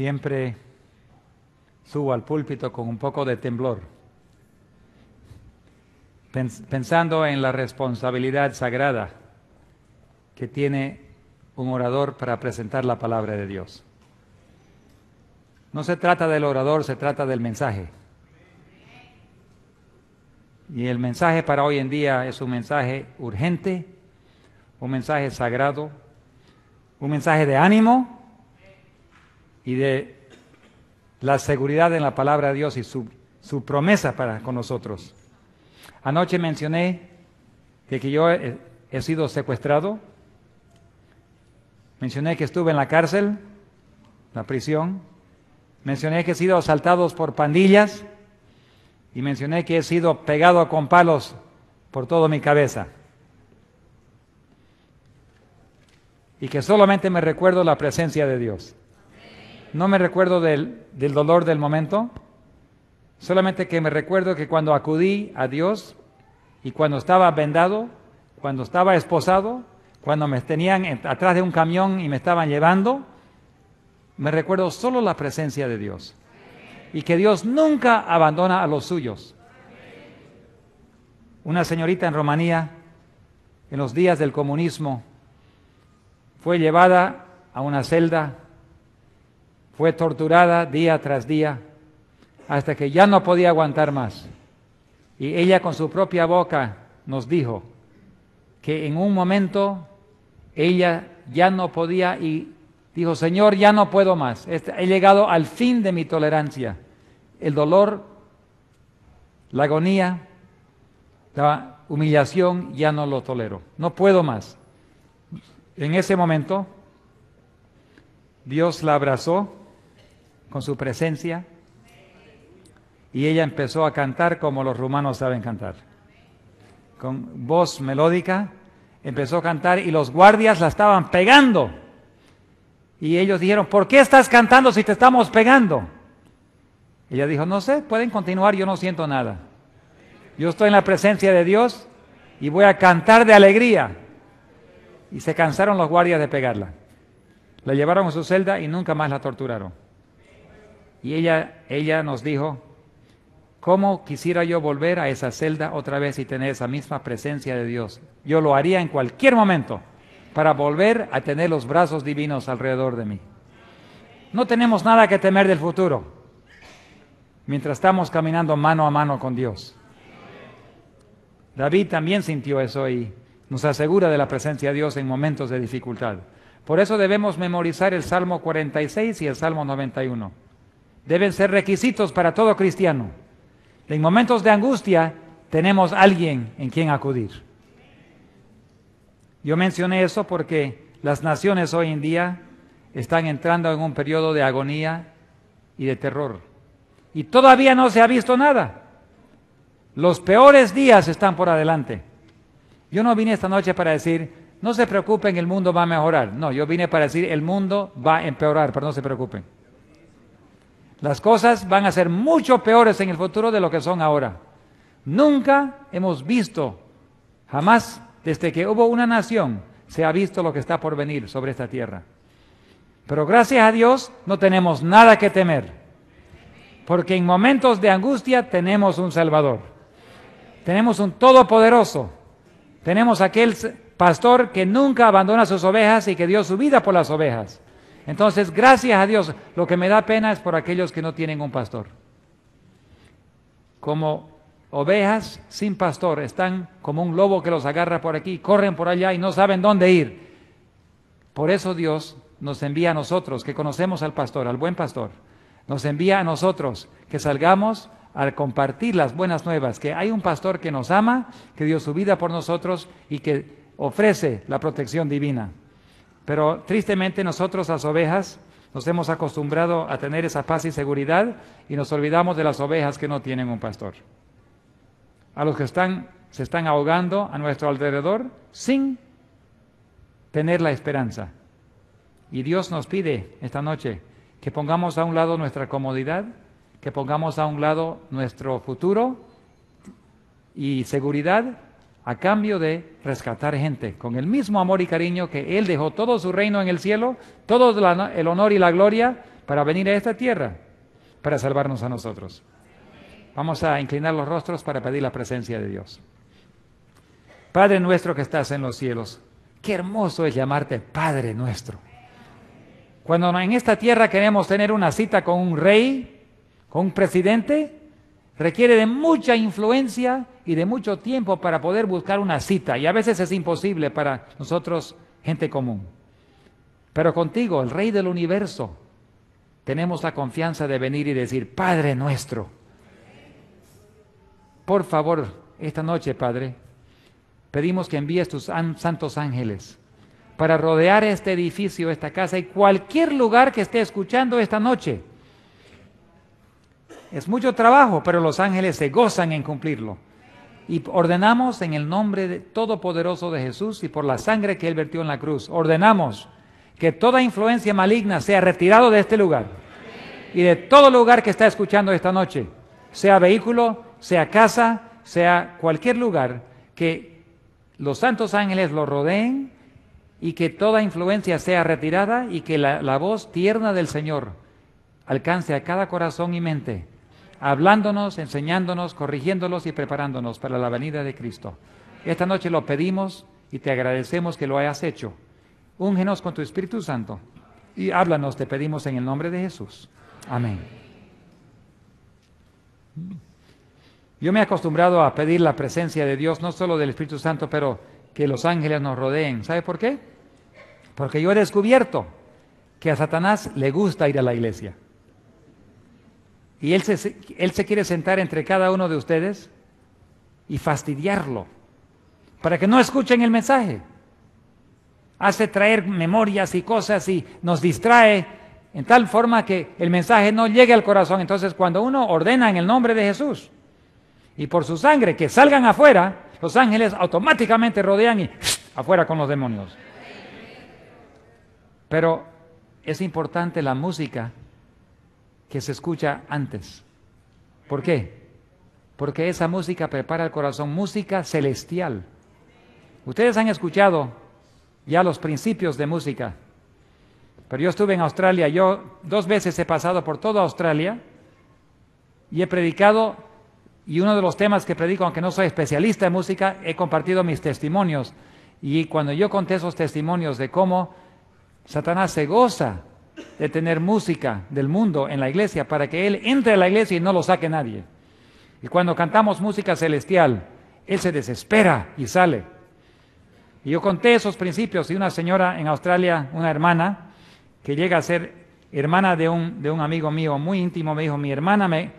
siempre subo al púlpito con un poco de temblor, pensando en la responsabilidad sagrada que tiene un orador para presentar la palabra de Dios. No se trata del orador, se trata del mensaje. Y el mensaje para hoy en día es un mensaje urgente, un mensaje sagrado, un mensaje de ánimo y de la seguridad en la palabra de Dios y su, promesa para con nosotros. Anoche mencioné de que yo he, sido secuestrado, mencioné que estuve en la cárcel, la prisión, mencioné que he sido asaltado por pandillas y mencioné que he sido pegado con palos por toda mi cabeza. Y que solamente me recuerdo la presencia de Dios. No me recuerdo del, dolor del momento, solamente que me recuerdo que cuando acudí a Dios y cuando estaba vendado, cuando estaba esposado, cuando me tenían atrás de un camión y me estaban llevando, me recuerdo solo la presencia de Dios. Y que Dios nunca abandona a los suyos. Una señorita en Rumanía, en los días del comunismo, fue llevada a una celda fue torturada día tras día hasta que ya no podía aguantar más. Y ella con su propia boca nos dijo que en un momento ella ya no podía y dijo, Señor, ya no puedo más. Este, he llegado al fin de mi tolerancia. El dolor, la agonía, la humillación, ya no lo tolero. No puedo más. En ese momento, Dios la abrazó con su presencia. Y ella empezó a cantar como los rumanos saben cantar. Con voz melódica empezó a cantar y los guardias la estaban pegando. Y ellos dijeron, ¿por qué estás cantando si te estamos pegando? Ella dijo, no sé, pueden continuar, yo no siento nada. Yo estoy en la presencia de Dios y voy a cantar de alegría. Y se cansaron los guardias de pegarla. La llevaron a su celda y nunca más la torturaron. Y ella, nos dijo, ¿cómo quisiera yo volver a esa celda otra vez y tener esa misma presencia de Dios? Yo lo haría en cualquier momento para volver a tener los brazos divinos alrededor de mí. No tenemos nada que temer del futuro mientras estamos caminando mano a mano con Dios. David también sintió eso y nos asegura de la presencia de Dios en momentos de dificultad. Por eso debemos memorizar el Salmo 46 y el Salmo 91 deben ser requisitos para todo cristiano. En momentos de angustia tenemos alguien en quien acudir. Yo mencioné eso porque las naciones hoy en día están entrando en un periodo de agonía y de terror. Y todavía no se ha visto nada. Los peores días están por adelante. Yo no vine esta noche para decir, no se preocupen, el mundo va a mejorar. No, yo vine para decir, el mundo va a empeorar, pero no se preocupen. Las cosas van a ser mucho peores en el futuro de lo que son ahora. Nunca hemos visto, jamás desde que hubo una nación, se ha visto lo que está por venir sobre esta tierra. Pero gracias a Dios no tenemos nada que temer, porque en momentos de angustia tenemos un Salvador, tenemos un Todopoderoso, tenemos aquel pastor que nunca abandona sus ovejas y que dio su vida por las ovejas. Entonces, gracias a Dios, lo que me da pena es por aquellos que no tienen un pastor. Como ovejas sin pastor, están como un lobo que los agarra por aquí, corren por allá y no saben dónde ir. Por eso Dios nos envía a nosotros, que conocemos al pastor, al buen pastor, nos envía a nosotros que salgamos al compartir las buenas nuevas, que hay un pastor que nos ama, que dio su vida por nosotros y que ofrece la protección divina. Pero tristemente nosotros las ovejas nos hemos acostumbrado a tener esa paz y seguridad y nos olvidamos de las ovejas que no tienen un pastor. A los que se están ahogando a nuestro alrededor sin tener la esperanza. Y Dios nos pide esta noche que pongamos a un lado nuestra comodidad, que pongamos a un lado nuestro futuro y seguridad a cambio de rescatar gente. Con el mismo amor y cariño que Él dejó todo su reino en el cielo, todo el honor y la gloria para venir a esta tierra, para salvarnos a nosotros. Vamos a inclinar los rostros para pedir la presencia de Dios. Padre nuestro que estás en los cielos, qué hermoso es llamarte Padre nuestro. Cuando en esta tierra queremos tener una cita con un rey, con un presidente, requiere de mucha influencia y de mucho tiempo para poder buscar una cita. Y a veces es imposible para nosotros, gente común. Pero contigo, el Rey del Universo, tenemos la confianza de venir y decir, Padre nuestro, por favor, esta noche, Padre, pedimos que envíes tus santos ángeles para rodear este edificio, esta casa y cualquier lugar que esté escuchando esta noche. Es mucho trabajo, pero los ángeles se gozan en cumplirlo. Y ordenamos en el nombre de todopoderoso de Jesús y por la sangre que Él vertió en la cruz, ordenamos que toda influencia maligna sea retirada de este lugar y de todo lugar que está escuchando esta noche, sea vehículo, sea casa, sea cualquier lugar, que los santos ángeles lo rodeen y que toda influencia sea retirada y que la voz tierna del Señor alcance a cada corazón y mente hablándonos, enseñándonos, corrigiéndolos y preparándonos para la venida de Cristo. Esta noche lo pedimos y te agradecemos que lo hayas hecho. Úngenos con tu Espíritu Santo y háblanos, te pedimos en el nombre de Jesús. Amén. Yo me he acostumbrado a pedir la presencia de Dios, no solo del Espíritu Santo, pero que los ángeles nos rodeen. ¿Sabe por qué? Porque yo he descubierto que a Satanás le gusta ir a la iglesia. Y él se, él se quiere sentar entre cada uno de ustedes y fastidiarlo para que no escuchen el mensaje. Hace traer memorias y cosas y nos distrae en tal forma que el mensaje no llegue al corazón. Entonces cuando uno ordena en el nombre de Jesús y por su sangre que salgan afuera, los ángeles automáticamente rodean y afuera con los demonios. Pero es importante la música que se escucha antes. ¿Por qué? Porque esa música prepara el corazón, música celestial. Ustedes han escuchado ya los principios de música, pero yo estuve en Australia, yo dos veces he pasado por toda Australia y he predicado, y uno de los temas que predico, aunque no soy especialista en música, he compartido mis testimonios. Y cuando yo conté esos testimonios de cómo Satanás se goza de tener música del mundo en la iglesia para que Él entre a la iglesia y no lo saque nadie. Y cuando cantamos música celestial, Él se desespera y sale. Y yo conté esos principios y una señora en Australia, una hermana, que llega a ser hermana de un, amigo mío muy íntimo, me dijo, mi hermana me,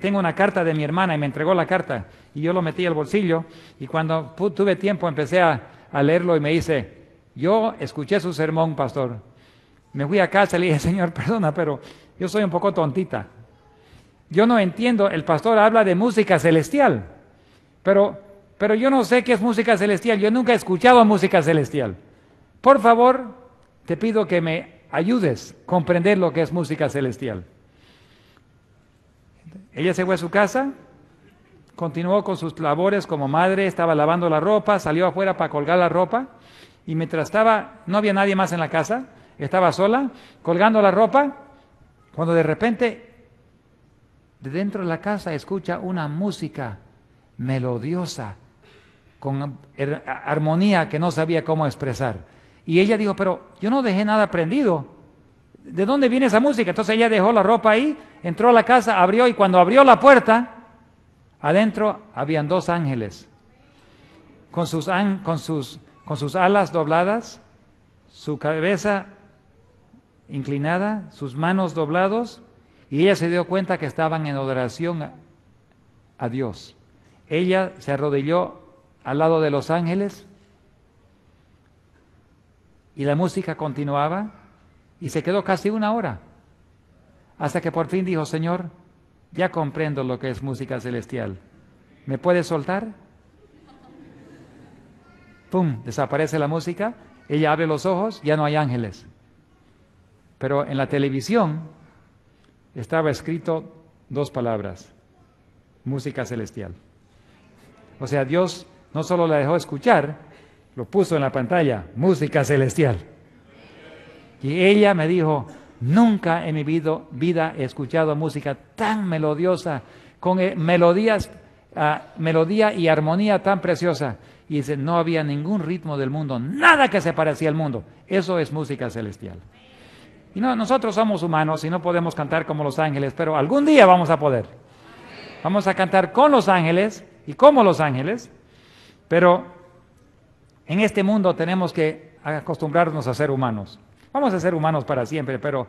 tengo una carta de mi hermana y me entregó la carta y yo lo metí al bolsillo y cuando tuve tiempo empecé a, a leerlo y me dice, yo escuché su sermón, pastor, me fui a casa y le dije, Señor, perdona, pero yo soy un poco tontita. Yo no entiendo, el pastor habla de música celestial, pero, pero yo no sé qué es música celestial, yo nunca he escuchado música celestial. Por favor, te pido que me ayudes a comprender lo que es música celestial. Ella se fue a su casa, continuó con sus labores como madre, estaba lavando la ropa, salió afuera para colgar la ropa y mientras estaba, no había nadie más en la casa, estaba sola, colgando la ropa, cuando de repente de dentro de la casa escucha una música melodiosa, con armonía que no sabía cómo expresar. Y ella dijo, pero yo no dejé nada prendido. ¿De dónde viene esa música? Entonces ella dejó la ropa ahí, entró a la casa, abrió y cuando abrió la puerta, adentro habían dos ángeles. Con sus, con sus, con sus alas dobladas, su cabeza inclinada, sus manos doblados, y ella se dio cuenta que estaban en adoración a, a Dios. Ella se arrodilló al lado de los ángeles y la música continuaba y se quedó casi una hora, hasta que por fin dijo, Señor, ya comprendo lo que es música celestial. ¿Me puedes soltar? ¡Pum! Desaparece la música, ella abre los ojos, ya no hay ángeles. Pero en la televisión estaba escrito dos palabras, música celestial. O sea, Dios no solo la dejó escuchar, lo puso en la pantalla, música celestial. Y ella me dijo, nunca en mi vida he escuchado música tan melodiosa, con eh, melodías, ah, melodía y armonía tan preciosa. Y dice, no había ningún ritmo del mundo, nada que se parecía al mundo. Eso es música celestial. Y no, nosotros somos humanos y no podemos cantar como los ángeles, pero algún día vamos a poder. Vamos a cantar con los ángeles y como los ángeles, pero en este mundo tenemos que acostumbrarnos a ser humanos. Vamos a ser humanos para siempre, pero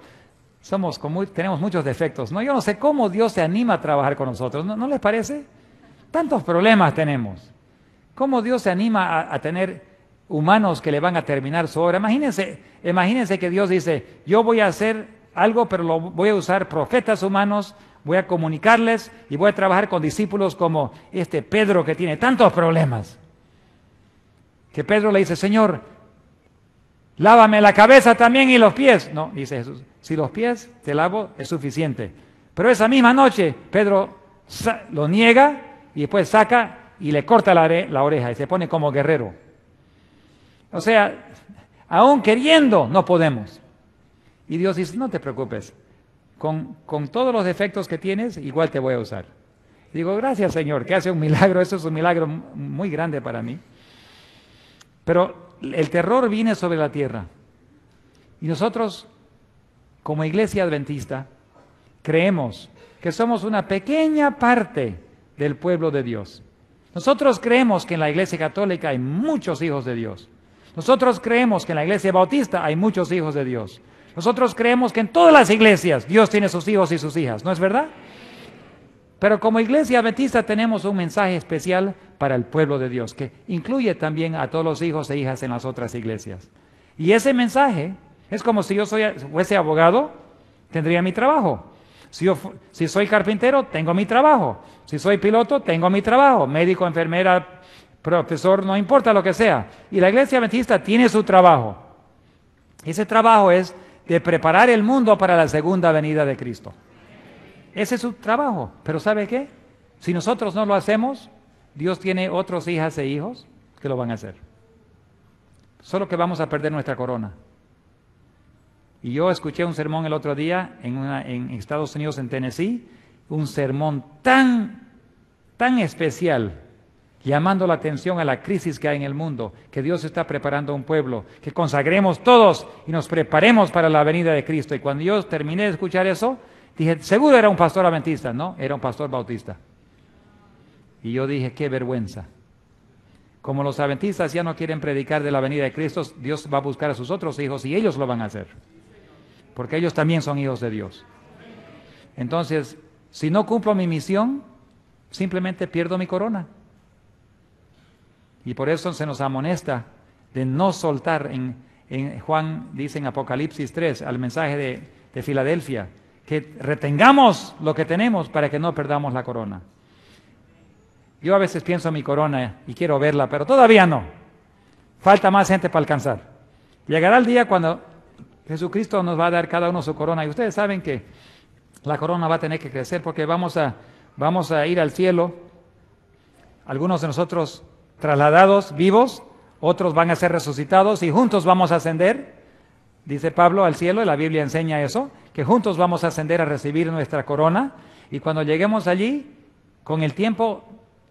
somos tenemos muchos defectos. No, yo no sé cómo Dios se anima a trabajar con nosotros. ¿No, les parece? Tantos problemas tenemos. ¿Cómo Dios se anima a, a, tener humanos que le van a terminar su obra? Imagínense, Imagínense que Dios dice, yo voy a hacer algo, pero lo voy a usar profetas humanos, voy a comunicarles y voy a trabajar con discípulos como este Pedro que tiene tantos problemas. Que Pedro le dice, Señor, lávame la cabeza también y los pies. No, dice Jesús, si los pies te lavo es suficiente. Pero esa misma noche Pedro lo niega y después saca y le corta la, la oreja y se pone como guerrero. O sea, Aún queriendo, no podemos. Y Dios dice, no te preocupes, con, con todos los defectos que tienes, igual te voy a usar. digo, gracias Señor, que hace un milagro, eso es un milagro muy grande para mí. Pero el terror viene sobre la tierra. Y nosotros, como iglesia adventista, creemos que somos una pequeña parte del pueblo de Dios. Nosotros creemos que en la iglesia católica hay muchos hijos de Dios. Nosotros creemos que en la iglesia bautista hay muchos hijos de Dios. Nosotros creemos que en todas las iglesias Dios tiene sus hijos y sus hijas, ¿no es verdad? Pero como iglesia bautista tenemos un mensaje especial para el pueblo de Dios, que incluye también a todos los hijos e hijas en las otras iglesias. Y ese mensaje es como si yo fuese abogado, tendría mi trabajo. Si, si soy carpintero, tengo mi trabajo. Si soy piloto, tengo mi trabajo. Médico, enfermera, profesor, no importa lo que sea. Y la iglesia adventista tiene su trabajo. Ese trabajo es de preparar el mundo para la segunda venida de Cristo. Ese es su trabajo. Pero ¿sabe qué? Si nosotros no lo hacemos, Dios tiene otros hijas e hijos que lo van a hacer. Solo que vamos a perder nuestra corona. Y yo escuché un sermón el otro día en, en Estados Unidos, en Tennessee, un sermón tan, tan especial llamando la atención a la crisis que hay en el mundo, que Dios está preparando un pueblo, que consagremos todos y nos preparemos para la venida de Cristo. Y cuando yo terminé de escuchar eso, dije, seguro era un pastor adventista, ¿no? Era un pastor bautista. Y yo dije, qué vergüenza. Como los adventistas ya no quieren predicar de la venida de Cristo, Dios va a buscar a sus otros hijos y ellos lo van a hacer. Porque ellos también son hijos de Dios. Entonces, si no cumplo mi misión, simplemente pierdo mi corona. Y por eso se nos amonesta de no soltar. En, Juan dice en Apocalipsis 3, al mensaje de, Filadelfia, que retengamos lo que tenemos para que no perdamos la corona. Yo a veces pienso en mi corona y quiero verla, pero todavía no. Falta más gente para alcanzar. Llegará el día cuando Jesucristo nos va a dar cada uno su corona. Y ustedes saben que la corona va a tener que crecer porque vamos a, vamos a ir al cielo. Algunos de nosotros trasladados vivos, otros van a ser resucitados y juntos vamos a ascender, dice Pablo, al cielo, y la Biblia enseña eso, que juntos vamos a ascender a recibir nuestra corona y cuando lleguemos allí, con el tiempo,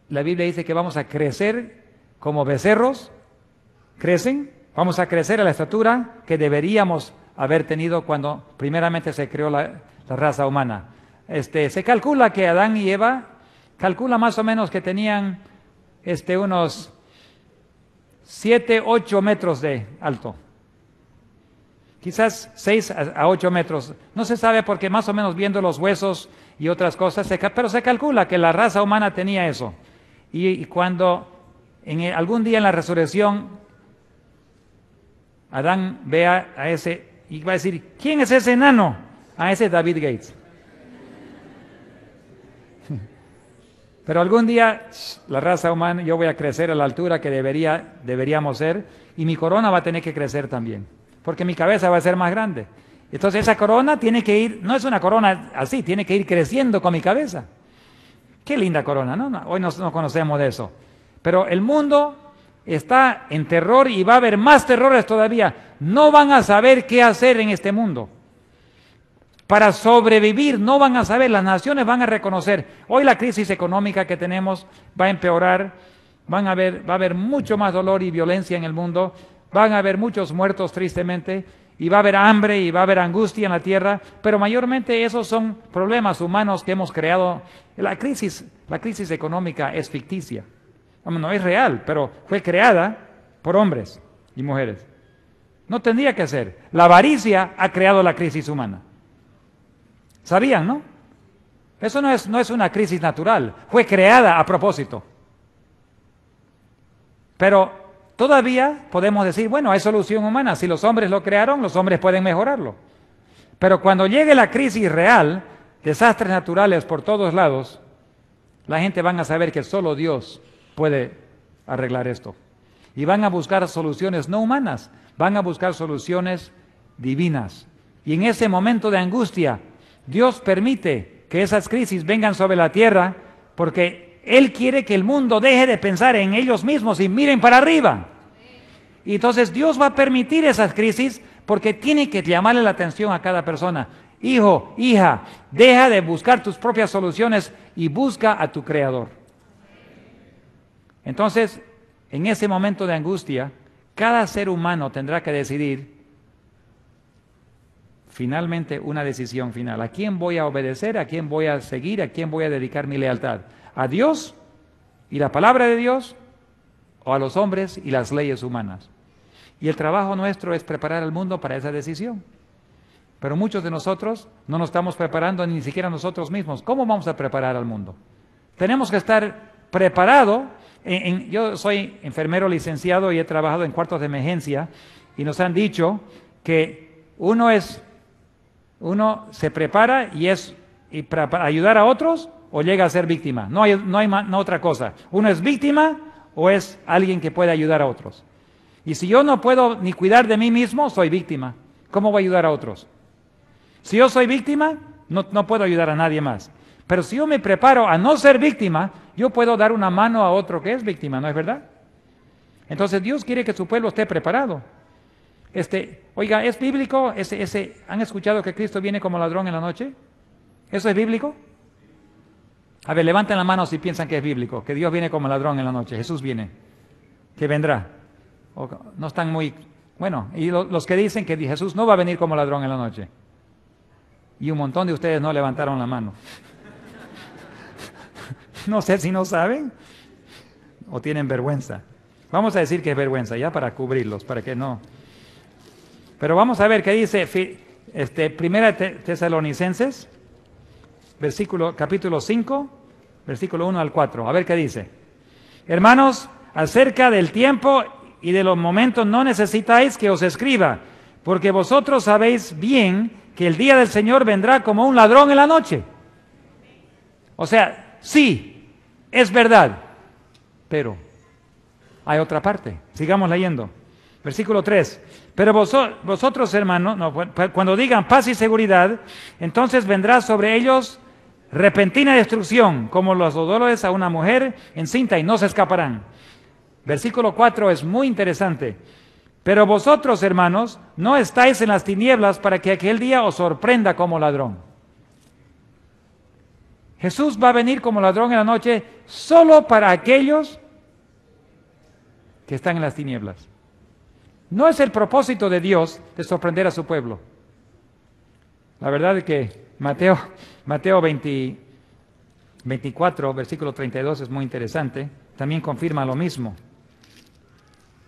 la Biblia dice que vamos a crecer como becerros, crecen, vamos a crecer a la estatura que deberíamos haber tenido cuando primeramente se creó la, raza humana. Este, se calcula que Adán y Eva, calcula más o menos que tenían este, unos 7, 8 metros de alto. Quizás 6 a 8 metros. No se sabe porque más o menos viendo los huesos y otras cosas, pero se calcula que la raza humana tenía eso. Y, cuando en algún día en la resurrección Adán vea a ese y va a decir, ¿quién es ese enano? A ese David Gates. Pero algún día la raza humana, yo voy a crecer a la altura que debería, deberíamos ser y mi corona va a tener que crecer también, porque mi cabeza va a ser más grande. Entonces esa corona tiene que ir, no es una corona así, tiene que ir creciendo con mi cabeza. Qué linda corona, ¿no? hoy no, no conocemos de eso. Pero el mundo está en terror y va a haber más terrores todavía. No van a saber qué hacer en este mundo para sobrevivir. No van a saber, las naciones van a reconocer. Hoy la crisis económica que tenemos va a empeorar, van a va a haber mucho más dolor y violencia en el mundo, van a haber muchos muertos tristemente, y va a haber hambre y va a haber angustia en la tierra, pero mayormente esos son problemas humanos que hemos creado. La crisis, la crisis económica es ficticia. no es real, pero fue creada por hombres y mujeres. No tendría que ser. La avaricia ha creado la crisis humana. ¿Sabían, no? Eso no es, no es una crisis natural, fue creada a propósito. Pero todavía podemos decir, bueno, hay solución humana, si los hombres lo crearon, los hombres pueden mejorarlo. Pero cuando llegue la crisis real, desastres naturales por todos lados, la gente van a saber que solo Dios puede arreglar esto. Y van a buscar soluciones no humanas, van a buscar soluciones divinas. Y en ese momento de angustia, Dios permite que esas crisis vengan sobre la tierra porque Él quiere que el mundo deje de pensar en ellos mismos y miren para arriba. Y entonces Dios va a permitir esas crisis porque tiene que llamarle la atención a cada persona. Hijo, hija, deja de buscar tus propias soluciones y busca a tu Creador. Entonces, en ese momento de angustia, cada ser humano tendrá que decidir finalmente una decisión final. ¿A quién voy a obedecer? ¿A quién voy a seguir? ¿A quién voy a dedicar mi lealtad? ¿A Dios y la palabra de Dios? ¿O a los hombres y las leyes humanas? Y el trabajo nuestro es preparar al mundo para esa decisión. Pero muchos de nosotros no nos estamos preparando ni siquiera nosotros mismos. ¿Cómo vamos a preparar al mundo? Tenemos que estar preparado. yo soy enfermero licenciado y he trabajado en cuartos de emergencia y nos han dicho que uno es uno se prepara y es para, ayudar a otros o llega a ser víctima. No hay, no hay otra cosa. Uno es víctima o es alguien que puede ayudar a otros. Y si yo no puedo ni cuidar de mí mismo, soy víctima. ¿Cómo voy a ayudar a otros? Si yo soy víctima, no, no puedo ayudar a nadie más. Pero si yo me preparo a no ser víctima, yo puedo dar una mano a otro que es víctima, ¿no es verdad? Entonces Dios quiere que su pueblo esté preparado. Este, oiga, ¿es bíblico? Ese, ¿Han escuchado que Cristo viene como ladrón en la noche? ¿Eso es bíblico? A ver, levanten la mano si piensan que es bíblico, que Dios viene como ladrón en la noche, Jesús viene, que vendrá. no están muy... Bueno, y los que dicen que Jesús no va a venir como ladrón en la noche. Y un montón de ustedes no levantaron la mano. no sé si no saben o tienen vergüenza. Vamos a decir que es vergüenza, ya para cubrirlos, para que no... Pero vamos a ver qué dice este, Primera Tesalonicenses, versículo, capítulo 5, versículo 1 al 4. A ver qué dice. Hermanos, acerca del tiempo y de los momentos no necesitáis que os escriba, porque vosotros sabéis bien que el día del Señor vendrá como un ladrón en la noche. O sea, sí, es verdad, pero hay otra parte. Sigamos leyendo. Versículo 3. Pero vosotros, hermanos, pues, cuando digan paz y seguridad, entonces vendrá sobre ellos repentina destrucción, como los dolores a una mujer encinta y no se escaparán. Versículo 4 es muy interesante. Pero vosotros, hermanos, no estáis en las tinieblas para que aquel día os sorprenda como ladrón. Jesús va a venir como ladrón en la noche solo para aquellos que están en las tinieblas. No es el propósito de Dios de sorprender a su pueblo. La verdad es que Mateo, Mateo 24, versículo 32 es muy interesante. También confirma lo mismo.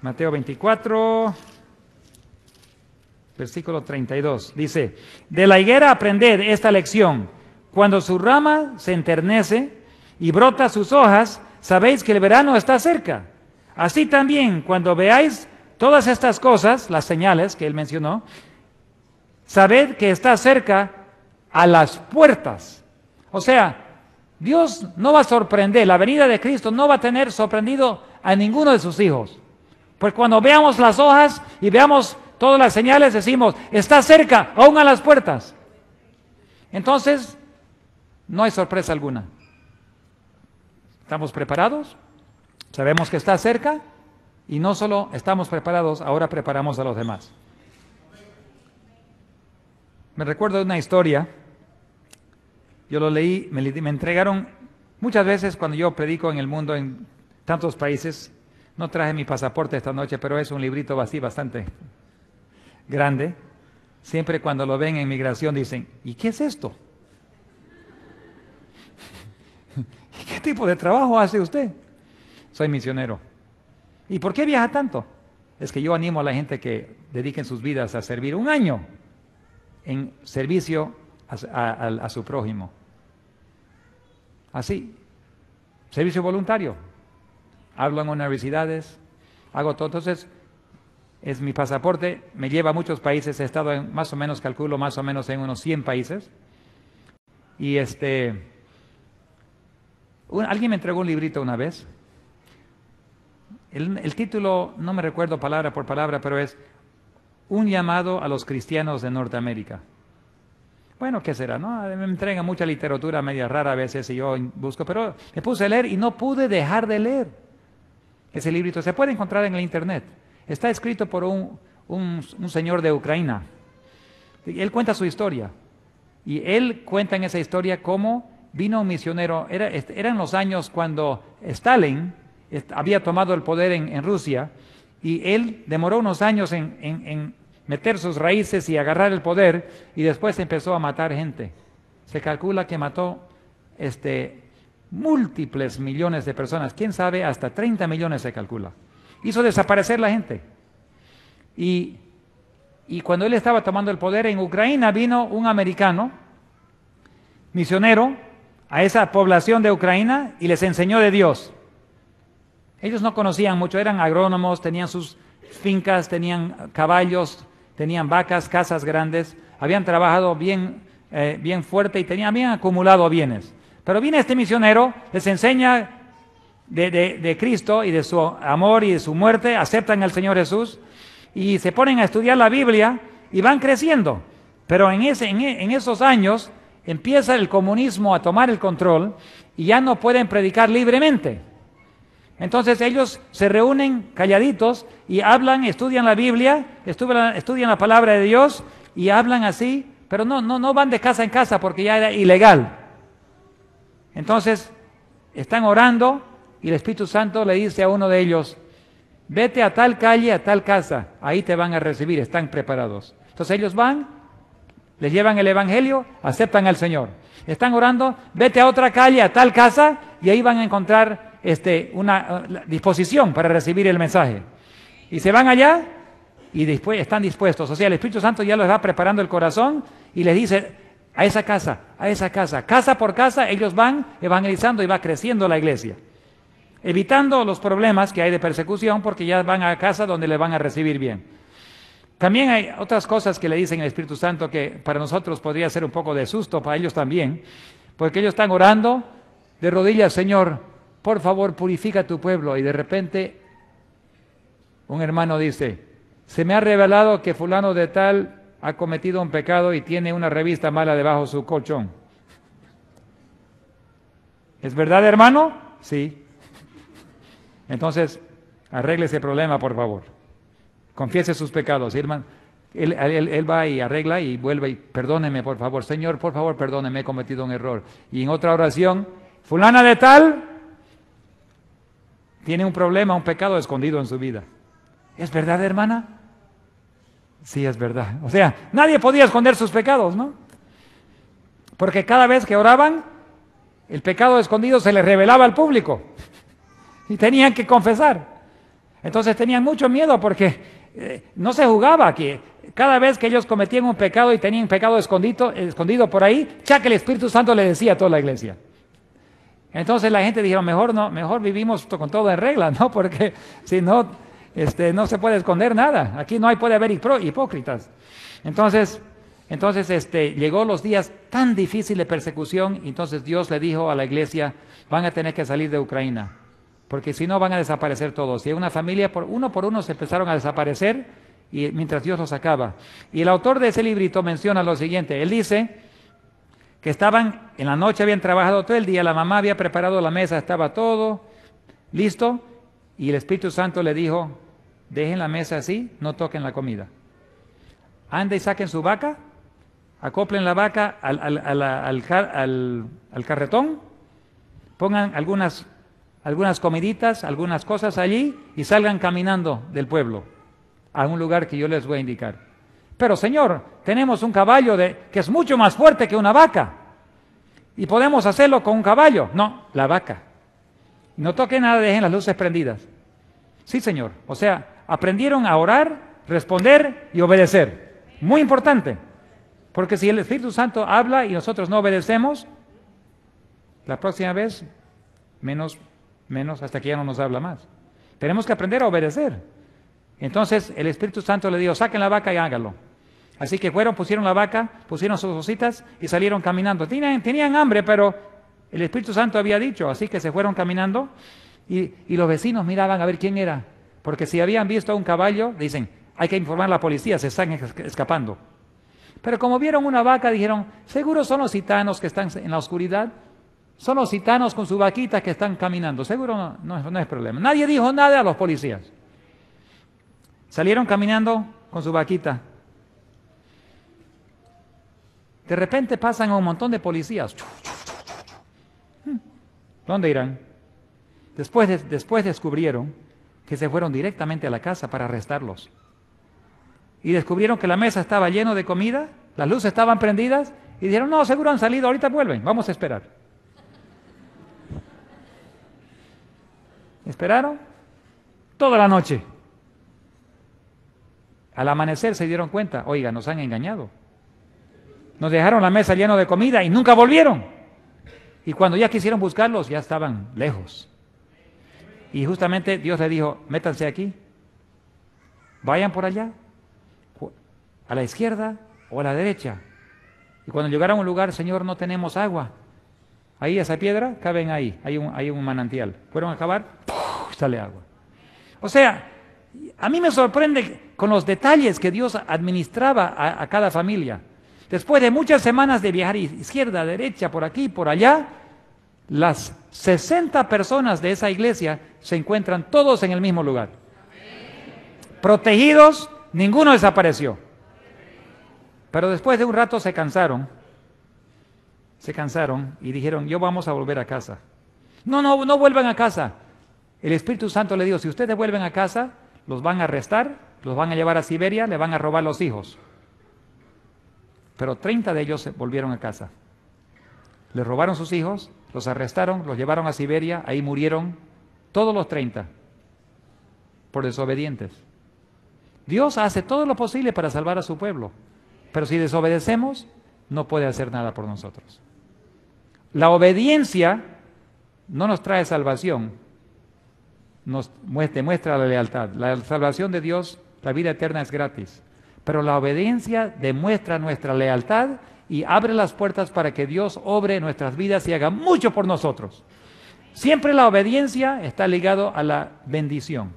Mateo 24, versículo 32. Dice, de la higuera aprended esta lección. Cuando su rama se enternece y brota sus hojas, sabéis que el verano está cerca. Así también, cuando veáis Todas estas cosas, las señales que él mencionó, sabed que está cerca a las puertas. O sea, Dios no va a sorprender, la venida de Cristo no va a tener sorprendido a ninguno de sus hijos. Pues cuando veamos las hojas y veamos todas las señales, decimos, está cerca, aún a las puertas. Entonces, no hay sorpresa alguna. ¿Estamos preparados? ¿Sabemos que está cerca? Y no solo estamos preparados, ahora preparamos a los demás. Me recuerdo de una historia, yo lo leí, me, entregaron muchas veces cuando yo predico en el mundo, en tantos países, no traje mi pasaporte esta noche, pero es un librito así bastante grande. Siempre cuando lo ven en migración dicen, ¿y qué es esto? ¿Y qué tipo de trabajo hace usted? Soy misionero. ¿Y por qué viaja tanto? Es que yo animo a la gente que dediquen sus vidas a servir un año en servicio a, su prójimo. Así, servicio voluntario. Hablo en universidades, hago todo. Entonces, es mi pasaporte, me lleva a muchos países, he estado en más o menos, calculo, más o menos en unos 100 países. Y este, alguien me entregó un librito una vez el, título, no me recuerdo palabra por palabra, pero es Un llamado a los cristianos de Norteamérica. Bueno, ¿qué será? No? Me entrega mucha literatura media rara a veces y yo busco, pero me puse a leer y no pude dejar de leer. Ese librito se puede encontrar en el internet. Está escrito por un, señor de Ucrania. Él cuenta su historia. Y él cuenta en esa historia cómo vino un misionero. Este, eran los años cuando Stalin había tomado el poder en, Rusia, y él demoró unos años en, meter sus raíces y agarrar el poder, y después empezó a matar gente. Se calcula que mató este, múltiples millones de personas, quién sabe, hasta 30 millones se calcula. Hizo desaparecer la gente. y cuando él estaba tomando el poder en Ucrania, vino un americano, misionero, a esa población de Ucrania y les enseñó de Dios. Ellos no conocían mucho, eran agrónomos, tenían sus fincas, tenían caballos, tenían vacas, casas grandes, habían trabajado bien, eh, fuerte y tenían, bien acumulado bienes. Pero viene este misionero, les enseña de, Cristo y de su amor y de su muerte, aceptan al Señor Jesús y se ponen a estudiar la Biblia y van creciendo. Pero en, esos años empieza el comunismo a tomar el control y ya no pueden predicar libremente. Entonces ellos se reúnen calladitos y hablan, estudian la Biblia, estudian, la palabra de Dios y hablan así, pero no, no, no van de casa en casa porque ya era ilegal. Entonces están orando y el Espíritu Santo le dice a uno de ellos, vete a tal calle, a tal casa, ahí te van a recibir, están preparados. Entonces ellos van, les llevan el Evangelio, aceptan al Señor. Están orando, vete a otra calle, a tal casa, y ahí van a encontrar este, una disposición para recibir el mensaje. Y se van allá y después están dispuestos. O sea, el Espíritu Santo ya les va preparando el corazón y les dice, a esa casa, a esa casa, casa por casa, ellos van evangelizando y va creciendo la iglesia. Evitando los problemas que hay de persecución porque ya van a casa donde le van a recibir bien. También hay otras cosas que le dicen el Espíritu Santo que para nosotros podría ser un poco de susto, para ellos también, porque ellos están orando de rodillas, Señor, por favor, purifica tu pueblo. Y de repente un hermano dice, se me ha revelado que fulano de tal ha cometido un pecado y tiene una revista mala debajo de su colchón. ¿Es verdad, hermano? Sí. Entonces, arregle ese problema, por favor. Confiese sus pecados, hermano. Él, él, va y arregla y vuelve y perdóneme, por favor. Señor, por favor, perdóneme, he cometido un error. Y en otra oración, fulana de tal, tiene un problema, un pecado escondido en su vida. ¿Es verdad, hermana? Sí, es verdad. O sea, nadie podía esconder sus pecados, ¿no? Porque cada vez que oraban, el pecado escondido se les revelaba al público. Y tenían que confesar. Entonces tenían mucho miedo porque eh, no se jugaba que Cada vez que ellos cometían un pecado y tenían pecado escondido, escondido por ahí, ya que el Espíritu Santo le decía a toda la iglesia. Entonces la gente dijo, mejor no, mejor vivimos con todo en regla, ¿no? Porque si no, este, no se puede esconder nada. Aquí no hay, puede haber hipócritas. Entonces, entonces este, llegó los días tan difíciles de persecución, entonces Dios le dijo a la iglesia, van a tener que salir de Ucrania, porque si no van a desaparecer todos. Y una familia, por, uno por uno, se empezaron a desaparecer y, mientras Dios los sacaba. Y el autor de ese librito menciona lo siguiente, él dice, que estaban, en la noche habían trabajado todo el día, la mamá había preparado la mesa, estaba todo listo, y el Espíritu Santo le dijo, dejen la mesa así, no toquen la comida. Anda y saquen su vaca, acoplen la vaca al, al, al carretón, pongan algunas, algunas comiditas, algunas cosas allí y salgan caminando del pueblo a un lugar que yo les voy a indicar. Pero Señor, tenemos un caballo de, que es mucho más fuerte que una vaca. Y podemos hacerlo con un caballo. No, la vaca. No toquen nada, dejen las luces prendidas. Sí, Señor. O sea, aprendieron a orar, responder y obedecer. Muy importante. Porque si el Espíritu Santo habla y nosotros no obedecemos, la próxima vez, menos, menos, hasta que ya no nos habla más. Tenemos que aprender a obedecer. Entonces el Espíritu Santo le dijo, saquen la vaca y hágalo. Así que fueron, pusieron la vaca, pusieron sus ositas y salieron caminando. Tenían, tenían hambre, pero el Espíritu Santo había dicho, así que se fueron caminando y, los vecinos miraban a ver quién era. Porque si habían visto a un caballo, dicen, hay que informar a la policía, se están escapando. Pero como vieron una vaca, dijeron, seguro son los gitanos que están en la oscuridad, son los gitanos con su vaquita que están caminando, seguro no, no, es problema. Nadie dijo nada a los policías. Salieron caminando con su vaquita de repente pasan a un montón de policías. Hmm. ¿Dónde irán? Después, después descubrieron que se fueron directamente a la casa para arrestarlos. Y descubrieron que la mesa estaba llena de comida, las luces estaban prendidas y dijeron, no, seguro han salido, ahorita vuelven, vamos a esperar. Esperaron toda la noche. Al amanecer se dieron cuenta, oiga, nos han engañado. Nos dejaron la mesa llena de comida y nunca volvieron. Y cuando ya quisieron buscarlos, ya estaban lejos. Y justamente Dios le dijo, métanse aquí, vayan por allá, a la izquierda o a la derecha. Y cuando llegaron a un lugar, Señor, no tenemos agua. Ahí esa piedra, caben ahí, hay un, hay un manantial. Fueron a acabar, sale agua. O sea, a mí me sorprende con los detalles que Dios administraba a, a cada familia. Después de muchas semanas de viajar izquierda, derecha, por aquí, por allá, las 60 personas de esa iglesia se encuentran todos en el mismo lugar. Protegidos, ninguno desapareció. Pero después de un rato se cansaron. Se cansaron y dijeron, yo vamos a volver a casa. No, no, no vuelvan a casa. El Espíritu Santo le dijo, si ustedes vuelven a casa, los van a arrestar, los van a llevar a Siberia, le van a robar los hijos pero 30 de ellos volvieron a casa. Les robaron sus hijos, los arrestaron, los llevaron a Siberia, ahí murieron todos los 30 por desobedientes. Dios hace todo lo posible para salvar a su pueblo, pero si desobedecemos, no puede hacer nada por nosotros. La obediencia no nos trae salvación, nos demuestra la lealtad. La salvación de Dios, la vida eterna es gratis. Pero la obediencia demuestra nuestra lealtad y abre las puertas para que Dios obre nuestras vidas y haga mucho por nosotros. Siempre la obediencia está ligado a la bendición.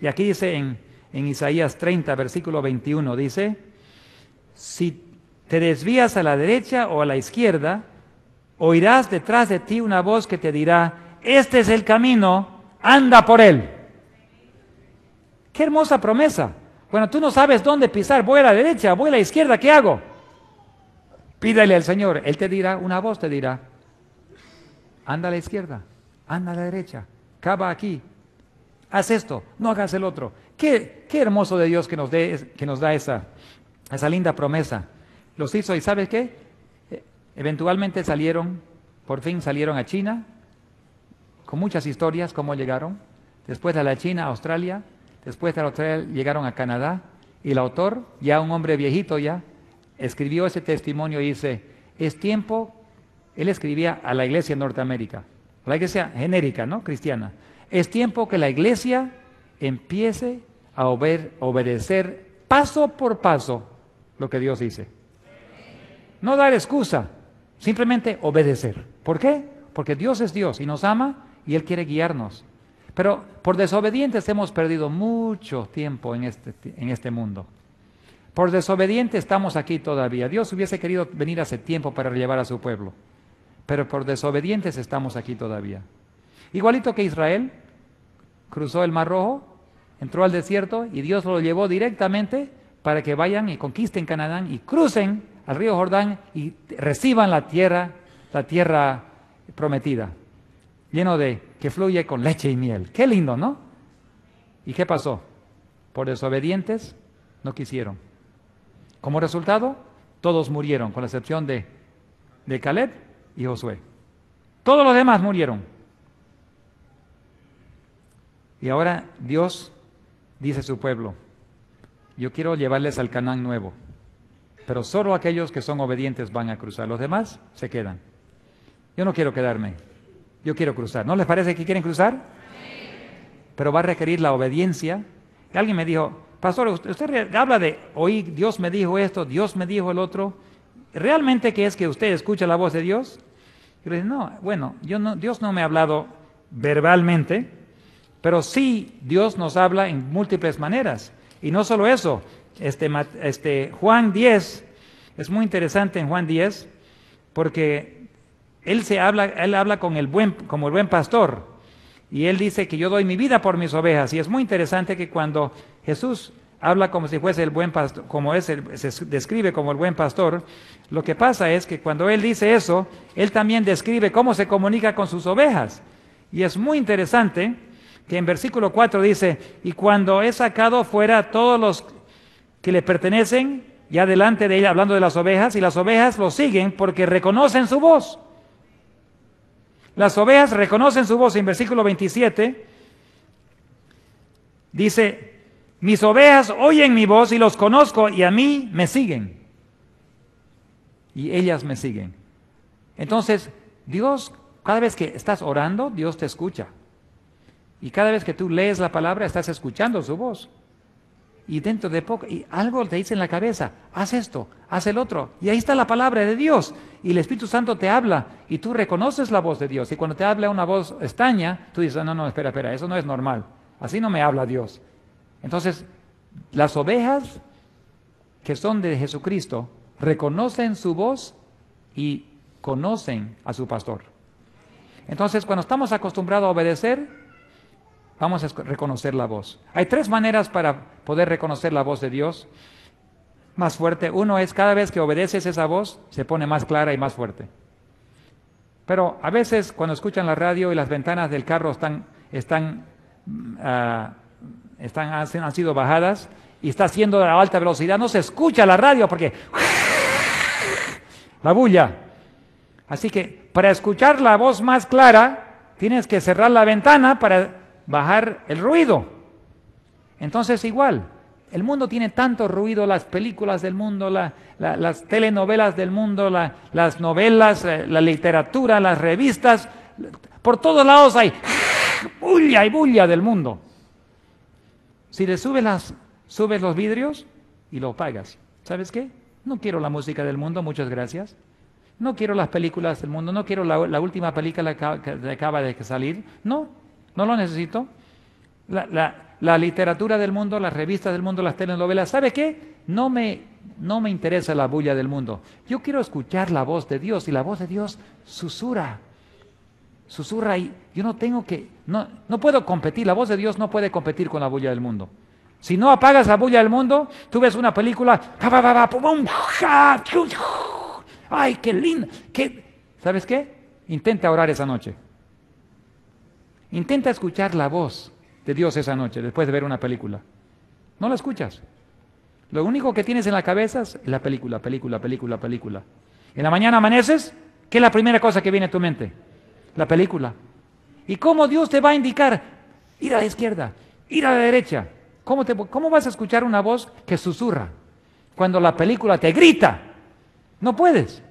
Y aquí dice en, en Isaías 30, versículo 21, dice, si te desvías a la derecha o a la izquierda, oirás detrás de ti una voz que te dirá, este es el camino, anda por él. Qué hermosa promesa. Bueno, tú no sabes dónde pisar, voy a la derecha, voy a la izquierda, ¿qué hago? Pídele al Señor, Él te dirá, una voz te dirá, anda a la izquierda, anda a la derecha, cava aquí, haz esto, no hagas el otro. Qué, hermoso de Dios que nos, dé que nos da esa, esa linda promesa. Los hizo y ¿sabes qué? E, eventualmente salieron, por fin salieron a China, con muchas historias, cómo llegaron, después a la China, a Australia, Después de la llegaron a Canadá y el autor, ya un hombre viejito ya, escribió ese testimonio y dice, es tiempo, él escribía a la iglesia en Norteamérica, la iglesia genérica, ¿no? Cristiana. Es tiempo que la iglesia empiece a obedecer paso por paso lo que Dios dice. No dar excusa, simplemente obedecer. ¿Por qué? Porque Dios es Dios y nos ama y Él quiere guiarnos. Pero por desobedientes hemos perdido mucho tiempo en este, en este mundo. Por desobedientes estamos aquí todavía. Dios hubiese querido venir hace tiempo para llevar a su pueblo, pero por desobedientes estamos aquí todavía. Igualito que Israel cruzó el Mar Rojo, entró al desierto y Dios lo llevó directamente para que vayan y conquisten Canadá y crucen al río Jordán y reciban la tierra, la tierra prometida, lleno de que fluye con leche y miel. Qué lindo, ¿no? ¿Y qué pasó? Por desobedientes no quisieron. Como resultado, todos murieron, con la excepción de, de Caleb y Josué. Todos los demás murieron. Y ahora Dios dice a su pueblo, yo quiero llevarles al Canaán nuevo, pero solo aquellos que son obedientes van a cruzar, los demás se quedan. Yo no quiero quedarme, yo quiero cruzar. ¿No les parece que quieren cruzar? Pero va a requerir la obediencia. alguien me dijo, pastor, usted, habla de, oí, Dios me dijo esto, Dios me dijo el otro. ¿Realmente qué es que usted escucha la voz de Dios? Yo le dije, no, bueno, Dios no me ha hablado verbalmente, pero sí Dios nos habla en múltiples maneras. Y no solo eso, este, este Juan 10, es muy interesante en Juan 10, porque él se habla, él habla con el buen, como el buen pastor. Y él dice que yo doy mi vida por mis ovejas. Y es muy interesante que cuando Jesús habla como si fuese el buen pastor, como es se describe como el buen pastor, lo que pasa es que cuando él dice eso, él también describe cómo se comunica con sus ovejas. Y es muy interesante que en versículo 4 dice, y cuando he sacado fuera todos los que le pertenecen, ya delante de él, hablando de las ovejas, y las ovejas lo siguen porque reconocen su voz. Las ovejas reconocen su voz. En versículo 27 dice, mis ovejas oyen mi voz y los conozco y a mí me siguen. Y ellas me siguen. Entonces, Dios, cada vez que estás orando, Dios te escucha. Y cada vez que tú lees la palabra, estás escuchando su voz y dentro de poco y algo te dice en la cabeza, haz esto, haz el otro. Y ahí está la palabra de Dios. Y el Espíritu Santo te habla y tú reconoces la voz de Dios. Y cuando te habla una voz estaña, tú dices, ah, no, no, espera, espera, eso no es normal. Así no me habla Dios. Entonces, las ovejas que son de Jesucristo reconocen su voz y conocen a su pastor. Entonces, cuando estamos acostumbrados a obedecer, Vamos a reconocer la voz. Hay tres maneras para poder reconocer la voz de Dios más fuerte. Uno es cada vez que obedeces esa voz, se pone más clara y más fuerte. Pero a veces cuando escuchan la radio y las ventanas del carro están, están, mm, ah, están han, sido bajadas y está haciendo a alta velocidad, no se escucha la radio porque la bulla. Así que para escuchar la voz más clara, tienes que cerrar la ventana para bajar el ruido. Entonces igual, el mundo tiene tanto ruido, las películas del mundo, las telenovelas del mundo, las novelas, eh, la literatura, las revistas, por todos lados hay bulla y bulla del mundo. Si le subes, las, subes los vidrios y lo pagas, ¿sabes qué? No quiero la música del mundo, muchas gracias. No quiero las películas del mundo, no quiero la, última película que acaba de salir. No, no lo necesito. La, literatura del mundo, las revistas del mundo, las telenovelas, ¿sabe qué? No me, no me interesa la bulla del mundo. Yo quiero escuchar la voz de Dios y la voz de Dios susurra. Susurra y yo no tengo que, no, no puedo competir, la voz de Dios no puede competir con la bulla del mundo. Si no apagas la bulla del mundo, tú ves una película, ¡ay, qué lindo! ¿Sabes qué? Intenta orar esa noche. Intenta escuchar la voz de Dios esa noche, después de ver una película. No la escuchas. Lo único que tienes en la cabeza es la película, película, película, película. En la mañana amaneces, ¿qué es la primera cosa que viene a tu mente? La película. ¿Y cómo Dios te va a indicar? Ir a la izquierda, ir a la derecha. ¿Cómo, cómo vas a escuchar una voz que susurra cuando la película te grita? No puedes.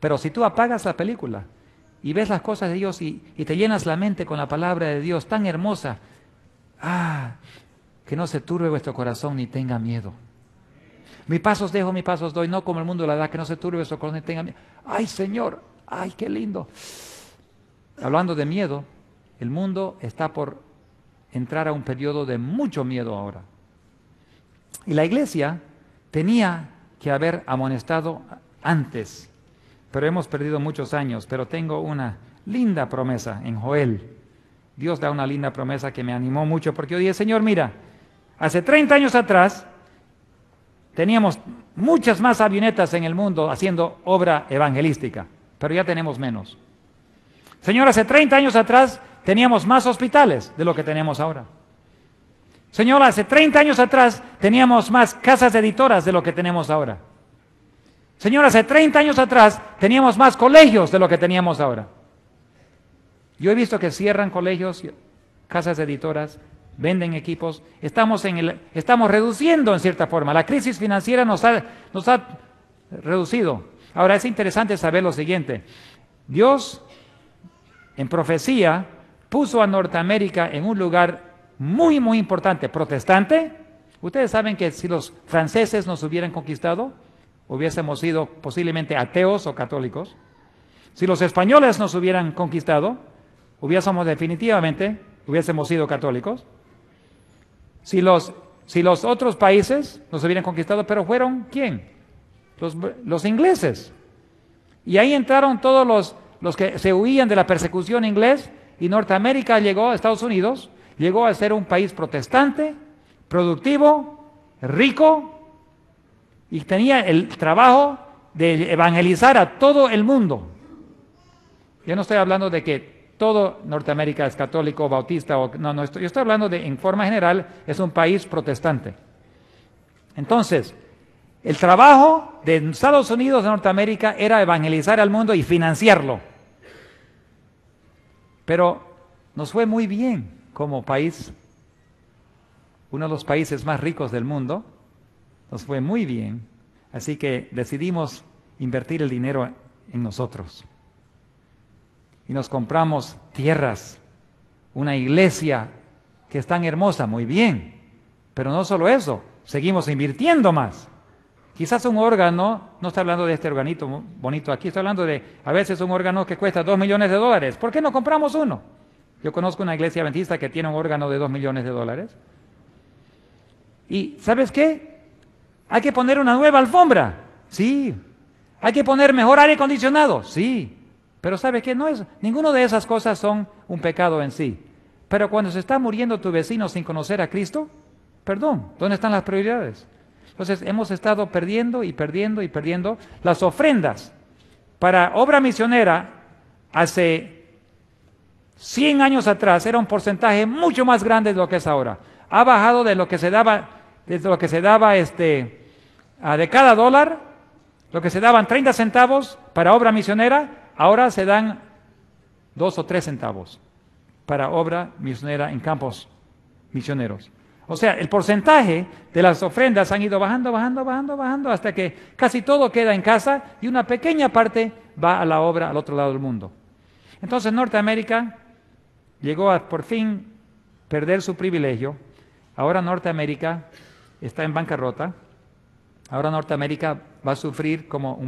Pero si tú apagas la película, y ves las cosas de Dios y, te llenas la mente con la palabra de Dios tan hermosa. Ah, que no se turbe vuestro corazón ni tenga miedo. Mis pasos dejo, mis pasos doy, no como el mundo la da, que no se turbe vuestro corazón ni tenga miedo. Ay, Señor, ay, qué lindo. Hablando de miedo, el mundo está por entrar a un periodo de mucho miedo ahora. Y la iglesia tenía que haber amonestado antes pero hemos perdido muchos años, pero tengo una linda promesa en Joel. Dios da una linda promesa que me animó mucho porque yo dije, Señor, mira, hace 30 años atrás teníamos muchas más avionetas en el mundo haciendo obra evangelística, pero ya tenemos menos. Señor, hace 30 años atrás teníamos más hospitales de lo que tenemos ahora. Señor, hace 30 años atrás teníamos más casas editoras de lo que tenemos ahora. Señor, hace 30 años atrás teníamos más colegios de lo que teníamos ahora. Yo he visto que cierran colegios, casas editoras, venden equipos. Estamos, reduciendo en cierta forma. La crisis financiera nos ha reducido. Ahora es interesante saber lo siguiente. Dios en profecía puso a Norteamérica en un lugar muy, muy importante, protestante. Ustedes saben que si los franceses nos hubieran conquistado, hubiésemos sido posiblemente ateos o católicos. Si los españoles nos hubieran conquistado, hubiésemos definitivamente, hubiésemos sido católicos. Si los, si los otros países nos hubieran conquistado, pero fueron quién? Los, ingleses. Y ahí entraron todos los, los que se huían de la persecución inglés y Norteamérica llegó a Estados Unidos, llegó a ser un país protestante, productivo, rico, y tenía el trabajo de evangelizar a todo el mundo. Yo no estoy hablando de que todo Norteamérica es católico, bautista, o, no, no, yo estoy hablando de, en forma general, es un país protestante. Entonces, el trabajo de Estados Unidos de Norteamérica era evangelizar al mundo y financiarlo. Pero nos fue muy bien como país, uno de los países más ricos del mundo, nos fue muy bien, así que decidimos invertir el dinero en nosotros. Y nos compramos tierras, una iglesia que es tan hermosa, muy bien, pero no solo eso, seguimos invirtiendo más. Quizás un órgano, no está hablando de este organito bonito aquí, está hablando de a veces un órgano que cuesta dos millones de dólares. ¿Por qué no compramos uno? Yo conozco una iglesia adventista que tiene un órgano de dos millones de dólares. Y ¿sabes qué? Hay que poner una nueva alfombra. Sí. Hay que poner mejor aire acondicionado. Sí. Pero ¿sabe qué? No es, ninguna de esas cosas son un pecado en sí. Pero cuando se está muriendo tu vecino sin conocer a Cristo, perdón, ¿dónde están las prioridades? Entonces hemos estado perdiendo y perdiendo y perdiendo las ofrendas. Para obra misionera, hace 100 años atrás era un porcentaje mucho más grande de lo que es ahora. Ha bajado de lo que se daba, desde lo que se daba este, de cada dólar, lo que se daban 30 centavos para obra misionera, ahora se dan 2 o 3 centavos para obra misionera en campos misioneros. O sea, el porcentaje de las ofrendas han ido bajando, bajando, bajando, bajando, hasta que casi todo queda en casa y una pequeña parte va a la obra al otro lado del mundo. Entonces Norteamérica llegó a por fin perder su privilegio. Ahora Norteamérica está en bancarrota Ahora Norteamérica va a sufrir como,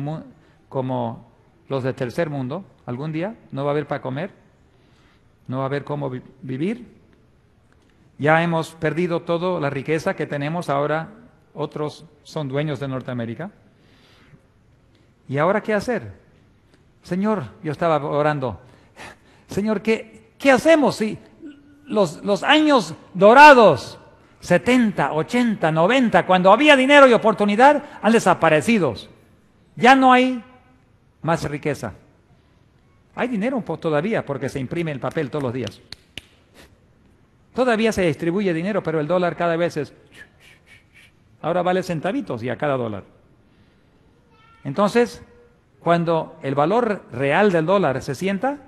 como los del tercer mundo. Algún día no va a haber para comer, no va a haber cómo vivir. Ya hemos perdido toda la riqueza que tenemos, ahora otros son dueños de Norteamérica. ¿Y ahora qué hacer? Señor, yo estaba orando, Señor, ¿qué, qué hacemos si los, los años dorados 70, 80, 90, cuando había dinero y oportunidad, han desaparecido. Ya no hay más riqueza. Hay dinero todavía porque se imprime el papel todos los días. Todavía se distribuye dinero, pero el dólar cada vez es... Ahora vale centavitos y a cada dólar. Entonces, cuando el valor real del dólar se sienta,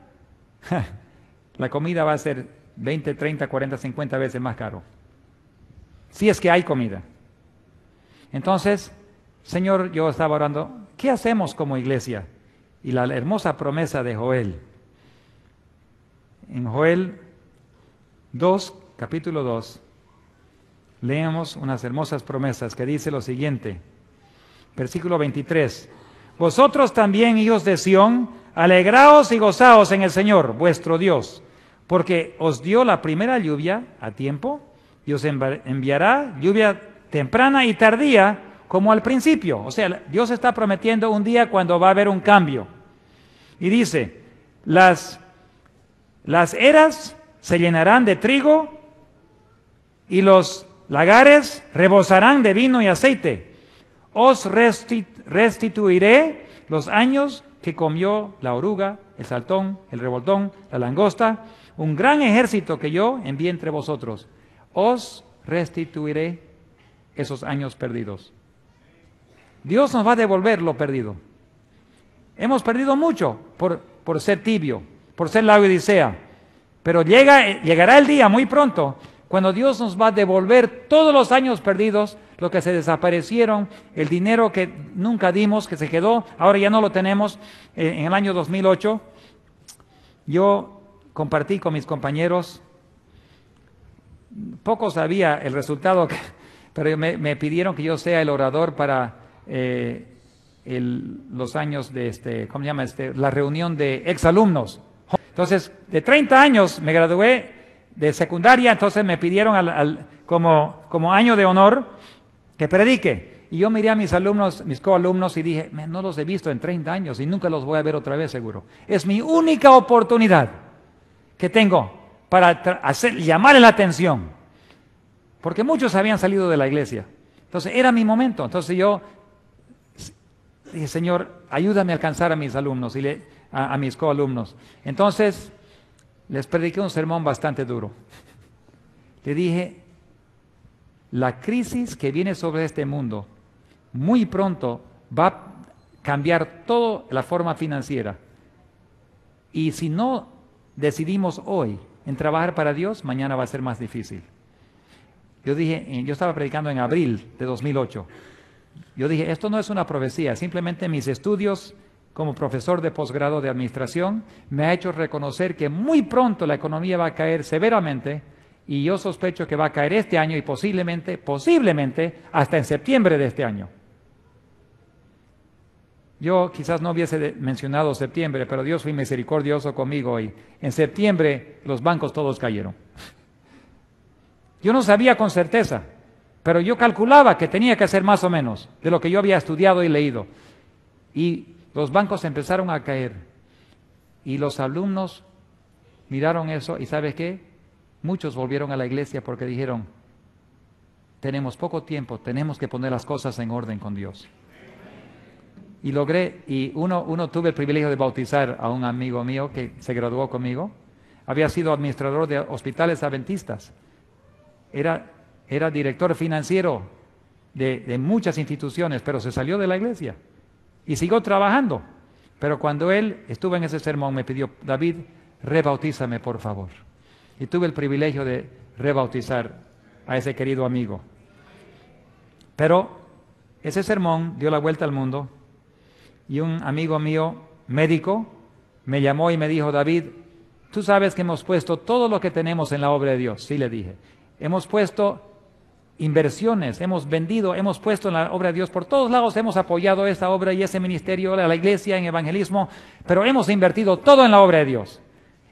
la comida va a ser 20, 30, 40, 50 veces más caro si es que hay comida. Entonces, Señor, yo estaba orando, ¿qué hacemos como iglesia? Y la hermosa promesa de Joel. En Joel 2, capítulo 2, leemos unas hermosas promesas que dice lo siguiente, versículo 23. Vosotros también, hijos de Sión, alegraos y gozaos en el Señor, vuestro Dios, porque os dio la primera lluvia a tiempo Dios enviará lluvia temprana y tardía como al principio. O sea, Dios está prometiendo un día cuando va a haber un cambio. Y dice, las, las eras se llenarán de trigo y los lagares rebosarán de vino y aceite. Os restituiré los años que comió la oruga, el saltón, el revoltón, la langosta, un gran ejército que yo envié entre vosotros os restituiré esos años perdidos. Dios nos va a devolver lo perdido. Hemos perdido mucho por, por ser tibio, por ser la odisea. Pero llega, llegará el día muy pronto cuando Dios nos va a devolver todos los años perdidos, lo que se desaparecieron, el dinero que nunca dimos, que se quedó, ahora ya no lo tenemos. Eh, en el año 2008 yo compartí con mis compañeros poco sabía el resultado, pero me, pidieron que yo sea el orador para eh, los años de este, ¿cómo llama? Este, la reunión de exalumnos. Entonces, de 30 años me gradué de secundaria, entonces me pidieron como, como año de honor que predique. Y yo miré a mis alumnos, mis coalumnos, y dije, no los he visto en 30 años y nunca los voy a ver otra vez seguro. Es mi única oportunidad que tengo para hacer, llamar la atención. Porque muchos habían salido de la iglesia. Entonces era mi momento. Entonces yo dije, Señor, ayúdame a alcanzar a mis alumnos y a, a, mis coalumnos. Entonces les prediqué un sermón bastante duro. Le dije, la crisis que viene sobre este mundo muy pronto va a cambiar toda la forma financiera. Y si no decidimos hoy en trabajar para Dios, mañana va a ser más difícil. Yo dije, eh, yo estaba predicando en abril de 2008. Yo dije, esto no es una profecía, simplemente mis estudios como profesor de posgrado de administración me ha hecho reconocer que muy pronto la economía va a caer severamente y yo sospecho que va a caer este año y posiblemente, posiblemente hasta en septiembre de este año. Yo quizás no hubiese mencionado septiembre, pero Dios fue misericordioso conmigo y en septiembre los bancos todos cayeron. Yo no sabía con certeza, pero yo calculaba que tenía que ser más o menos de lo que yo había estudiado y leído. Y los bancos empezaron a caer. Y los alumnos miraron eso y ¿sabes qué? Muchos volvieron a la iglesia porque dijeron, tenemos poco tiempo, tenemos que poner las cosas en orden con Dios y logré, y uno, tuve el privilegio de bautizar a un amigo mío que se graduó conmigo, había sido administrador de hospitales adventistas, era, era director financiero de, de muchas instituciones, pero se salió de la iglesia y siguió trabajando. Pero cuando él estuvo en ese sermón me pidió, David, rebautízame por favor. Y tuve el privilegio de rebautizar a ese querido amigo. Pero ese sermón dio la vuelta al mundo y un amigo mío, médico, me llamó y me dijo, David, tú sabes que hemos puesto todo lo que tenemos en la obra de Dios. Sí, le dije. Hemos puesto inversiones, hemos vendido, hemos puesto en la obra de Dios por todos lados, hemos apoyado esta obra y ese ministerio, la iglesia, en evangelismo, pero hemos invertido todo en la obra de Dios.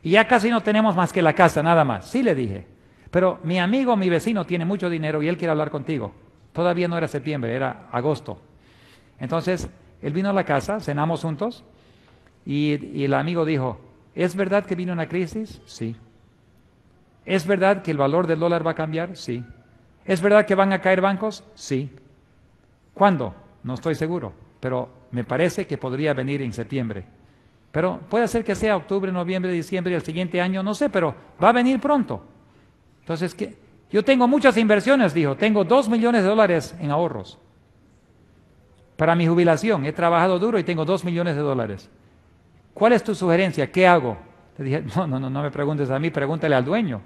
Y ya casi no tenemos más que la casa, nada más. Sí, le dije. Pero mi amigo, mi vecino, tiene mucho dinero y él quiere hablar contigo. Todavía no era septiembre, era agosto. Entonces, él vino a la casa, cenamos juntos, y, el amigo dijo, ¿es verdad que vino una crisis? Sí. ¿Es verdad que el valor del dólar va a cambiar? Sí. ¿Es verdad que van a caer bancos? Sí. ¿Cuándo? No estoy seguro, pero me parece que podría venir en septiembre. Pero puede ser que sea octubre, noviembre, diciembre, el siguiente año, no sé, pero va a venir pronto. Entonces, yo tengo muchas inversiones, dijo, tengo dos millones de dólares en ahorros para mi jubilación. He trabajado duro y tengo dos millones de dólares. ¿Cuál es tu sugerencia? ¿Qué hago? Te dije, no, no, no, no me preguntes a mí, pregúntale al dueño.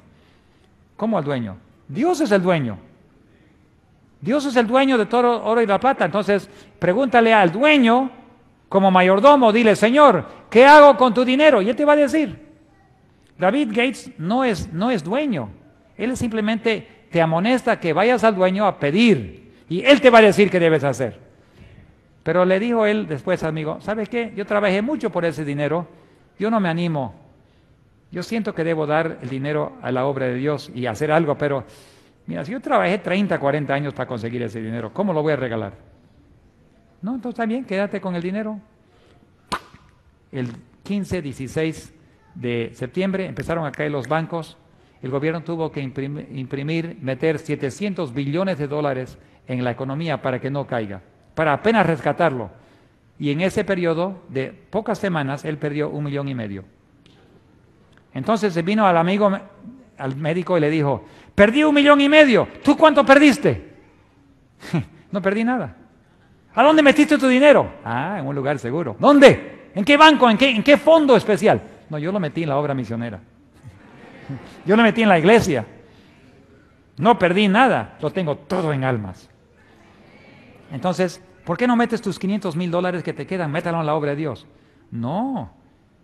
¿Cómo al dueño? Dios es el dueño. Dios es el dueño de todo oro y la plata. Entonces, pregúntale al dueño, como mayordomo, dile, Señor, ¿qué hago con tu dinero? Y él te va a decir. David Gates no es, no es dueño. Él simplemente te amonesta que vayas al dueño a pedir. Y él te va a decir qué debes hacer. Pero le dijo él después, amigo, ¿sabes qué? Yo trabajé mucho por ese dinero, yo no me animo, yo siento que debo dar el dinero a la obra de Dios y hacer algo, pero mira, si yo trabajé 30, 40 años para conseguir ese dinero, ¿cómo lo voy a regalar? No, entonces está bien, quédate con el dinero. El 15, 16 de septiembre empezaron a caer los bancos, el gobierno tuvo que imprimir meter 700 billones de dólares en la economía para que no caiga para apenas rescatarlo. Y en ese periodo de pocas semanas, él perdió un millón y medio. Entonces se vino al amigo, al médico y le dijo, perdí un millón y medio, ¿tú cuánto perdiste? no perdí nada. ¿A dónde metiste tu dinero? Ah, en un lugar seguro. ¿Dónde? ¿En qué banco? ¿En qué, en qué fondo especial? No, yo lo metí en la obra misionera. yo lo metí en la iglesia. No perdí nada, lo tengo todo en almas. Entonces, ¿Por qué no metes tus 500 mil dólares que te quedan? Métalo en la obra de Dios. No.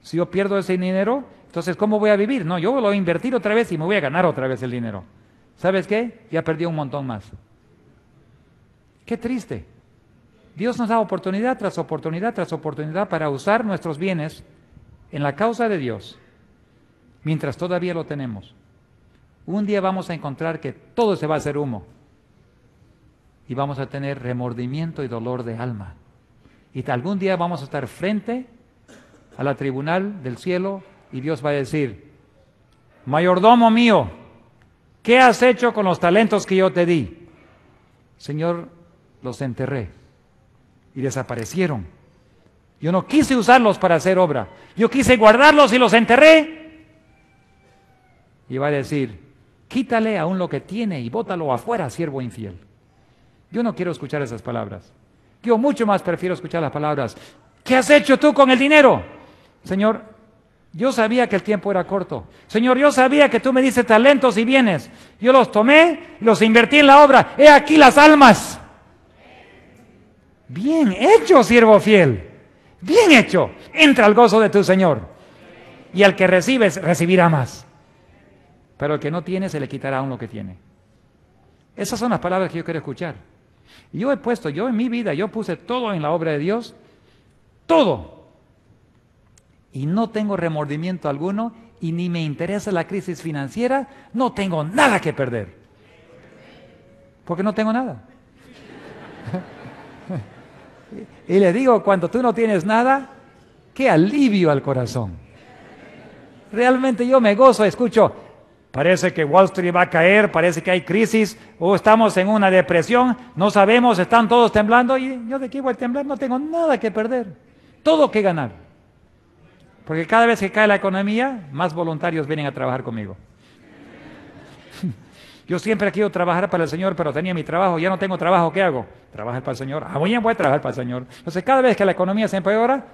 Si yo pierdo ese dinero, entonces ¿cómo voy a vivir? No, yo lo voy a invertir otra vez y me voy a ganar otra vez el dinero. ¿Sabes qué? Ya perdí un montón más. Qué triste. Dios nos da oportunidad tras oportunidad tras oportunidad para usar nuestros bienes en la causa de Dios, mientras todavía lo tenemos. Un día vamos a encontrar que todo se va a hacer humo y vamos a tener remordimiento y dolor de alma. Y algún día vamos a estar frente a la tribunal del cielo y Dios va a decir, mayordomo mío, ¿qué has hecho con los talentos que yo te di? Señor, los enterré y desaparecieron. Yo no quise usarlos para hacer obra. Yo quise guardarlos y los enterré. Y va a decir, quítale aún lo que tiene y bótalo afuera, siervo infiel. Yo no quiero escuchar esas palabras. Yo mucho más prefiero escuchar las palabras. ¿Qué has hecho tú con el dinero? Señor, yo sabía que el tiempo era corto. Señor, yo sabía que tú me dices talentos y bienes. Yo los tomé, los invertí en la obra. He aquí las almas. Bien hecho, siervo fiel. Bien hecho. Entra al gozo de tu Señor. Y al que recibes, recibirá más. Pero el que no tiene, se le quitará aún lo que tiene. Esas son las palabras que yo quiero escuchar. Yo he puesto, yo en mi vida, yo puse todo en la obra de Dios, todo. Y no tengo remordimiento alguno y ni me interesa la crisis financiera, no tengo nada que perder. Porque no tengo nada. y le digo, cuando tú no tienes nada, qué alivio al corazón. Realmente yo me gozo, escucho, Parece que Wall Street va a caer, parece que hay crisis o estamos en una depresión, no sabemos, están todos temblando y yo de qué voy a temblar, no tengo nada que perder, todo que ganar. Porque cada vez que cae la economía, más voluntarios vienen a trabajar conmigo. Yo siempre quiero trabajar para el Señor, pero tenía mi trabajo, ya no tengo trabajo, ¿qué hago? Trabajar para el Señor. Ah, muy bien, voy a trabajar para el Señor. Entonces, cada vez que la economía se empeora,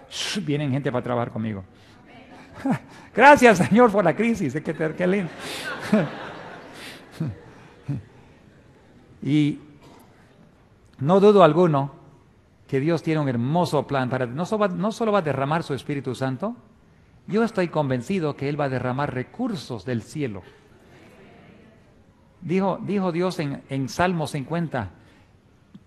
vienen gente para trabajar conmigo. Gracias, Señor, por la crisis. Qué, lindo. y no dudo alguno que Dios tiene un hermoso plan para no solo, va, no solo va a derramar su Espíritu Santo, yo estoy convencido que Él va a derramar recursos del cielo. Dijo, dijo Dios en, en Salmo 50,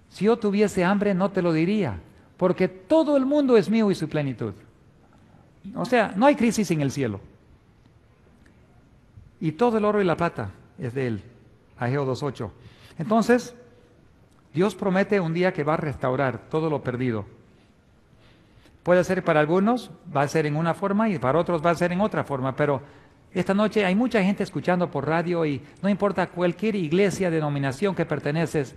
si yo tuviese hambre no te lo diría, porque todo el mundo es mío y su plenitud. O sea, no hay crisis en el cielo. Y todo el oro y la plata es de él. Ageo 2.8. Entonces, Dios promete un día que va a restaurar todo lo perdido. Puede ser para algunos, va a ser en una forma y para otros va a ser en otra forma, pero esta noche hay mucha gente escuchando por radio y no importa cualquier iglesia, denominación que perteneces,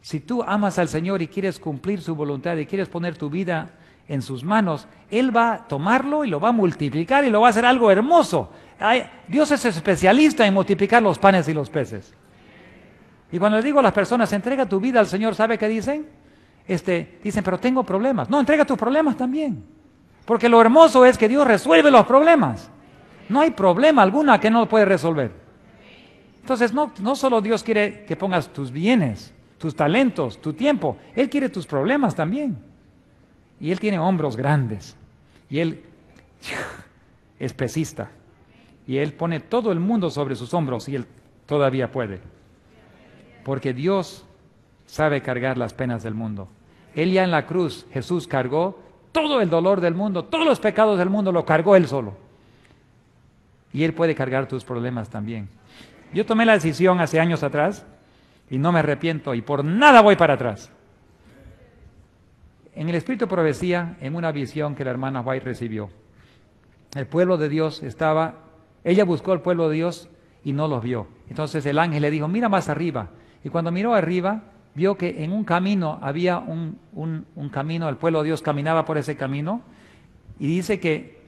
si tú amas al Señor y quieres cumplir su voluntad y quieres poner tu vida en sus manos, Él va a tomarlo y lo va a multiplicar y lo va a hacer algo hermoso. Dios es especialista en multiplicar los panes y los peces. Y cuando le digo a las personas, entrega tu vida al Señor, ¿sabe qué dicen? Este, dicen, pero tengo problemas. No, entrega tus problemas también. Porque lo hermoso es que Dios resuelve los problemas. No hay problema alguna que no puede resolver. Entonces, no, no solo Dios quiere que pongas tus bienes, tus talentos, tu tiempo, Él quiere tus problemas también. Y él tiene hombros grandes. Y él es pesista. Y él pone todo el mundo sobre sus hombros y él todavía puede. Porque Dios sabe cargar las penas del mundo. Él ya en la cruz, Jesús cargó todo el dolor del mundo, todos los pecados del mundo, lo cargó él solo. Y él puede cargar tus problemas también. Yo tomé la decisión hace años atrás y no me arrepiento y por nada voy para atrás en el espíritu profecía, en una visión que la hermana White recibió. El pueblo de Dios estaba, ella buscó al pueblo de Dios y no los vio. Entonces el ángel le dijo, mira más arriba. Y cuando miró arriba, vio que en un camino había un, camino, el pueblo de Dios caminaba por ese camino. Y dice que,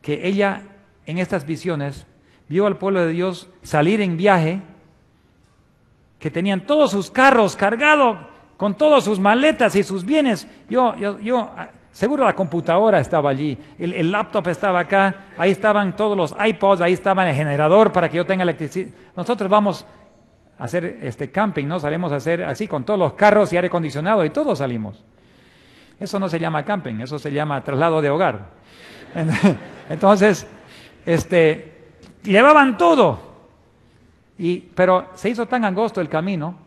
que ella en estas visiones vio al pueblo de Dios salir en viaje, que tenían todos sus carros cargados con todas sus maletas y sus bienes. Yo, yo, yo, ah, seguro la computadora estaba allí, el, laptop estaba acá, ahí estaban todos los iPods, ahí estaba el generador para que yo tenga electricidad. Nosotros vamos a hacer este camping, ¿no? Salimos a hacer así con todos los carros y aire acondicionado y todos salimos. Eso no se llama camping, eso se llama traslado de hogar. Entonces, este, llevaban todo. Y, pero se hizo tan angosto el camino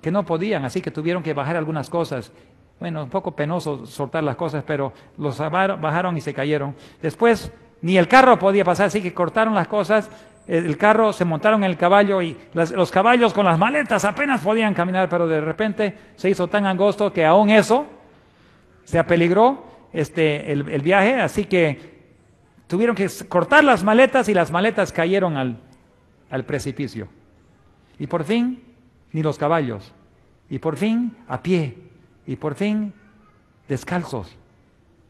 que no podían, así que tuvieron que bajar algunas cosas. Bueno, un poco penoso soltar las cosas, pero los bajaron y se cayeron. Después ni el carro podía pasar, así que cortaron las cosas, el carro, se montaron en el caballo y los caballos con las maletas apenas podían caminar, pero de repente se hizo tan angosto que aún eso se apeligró este, el, viaje, así que tuvieron que cortar las maletas y las maletas cayeron al, al precipicio. Y por fin ni los caballos. Y por fin a pie, y por fin descalzos.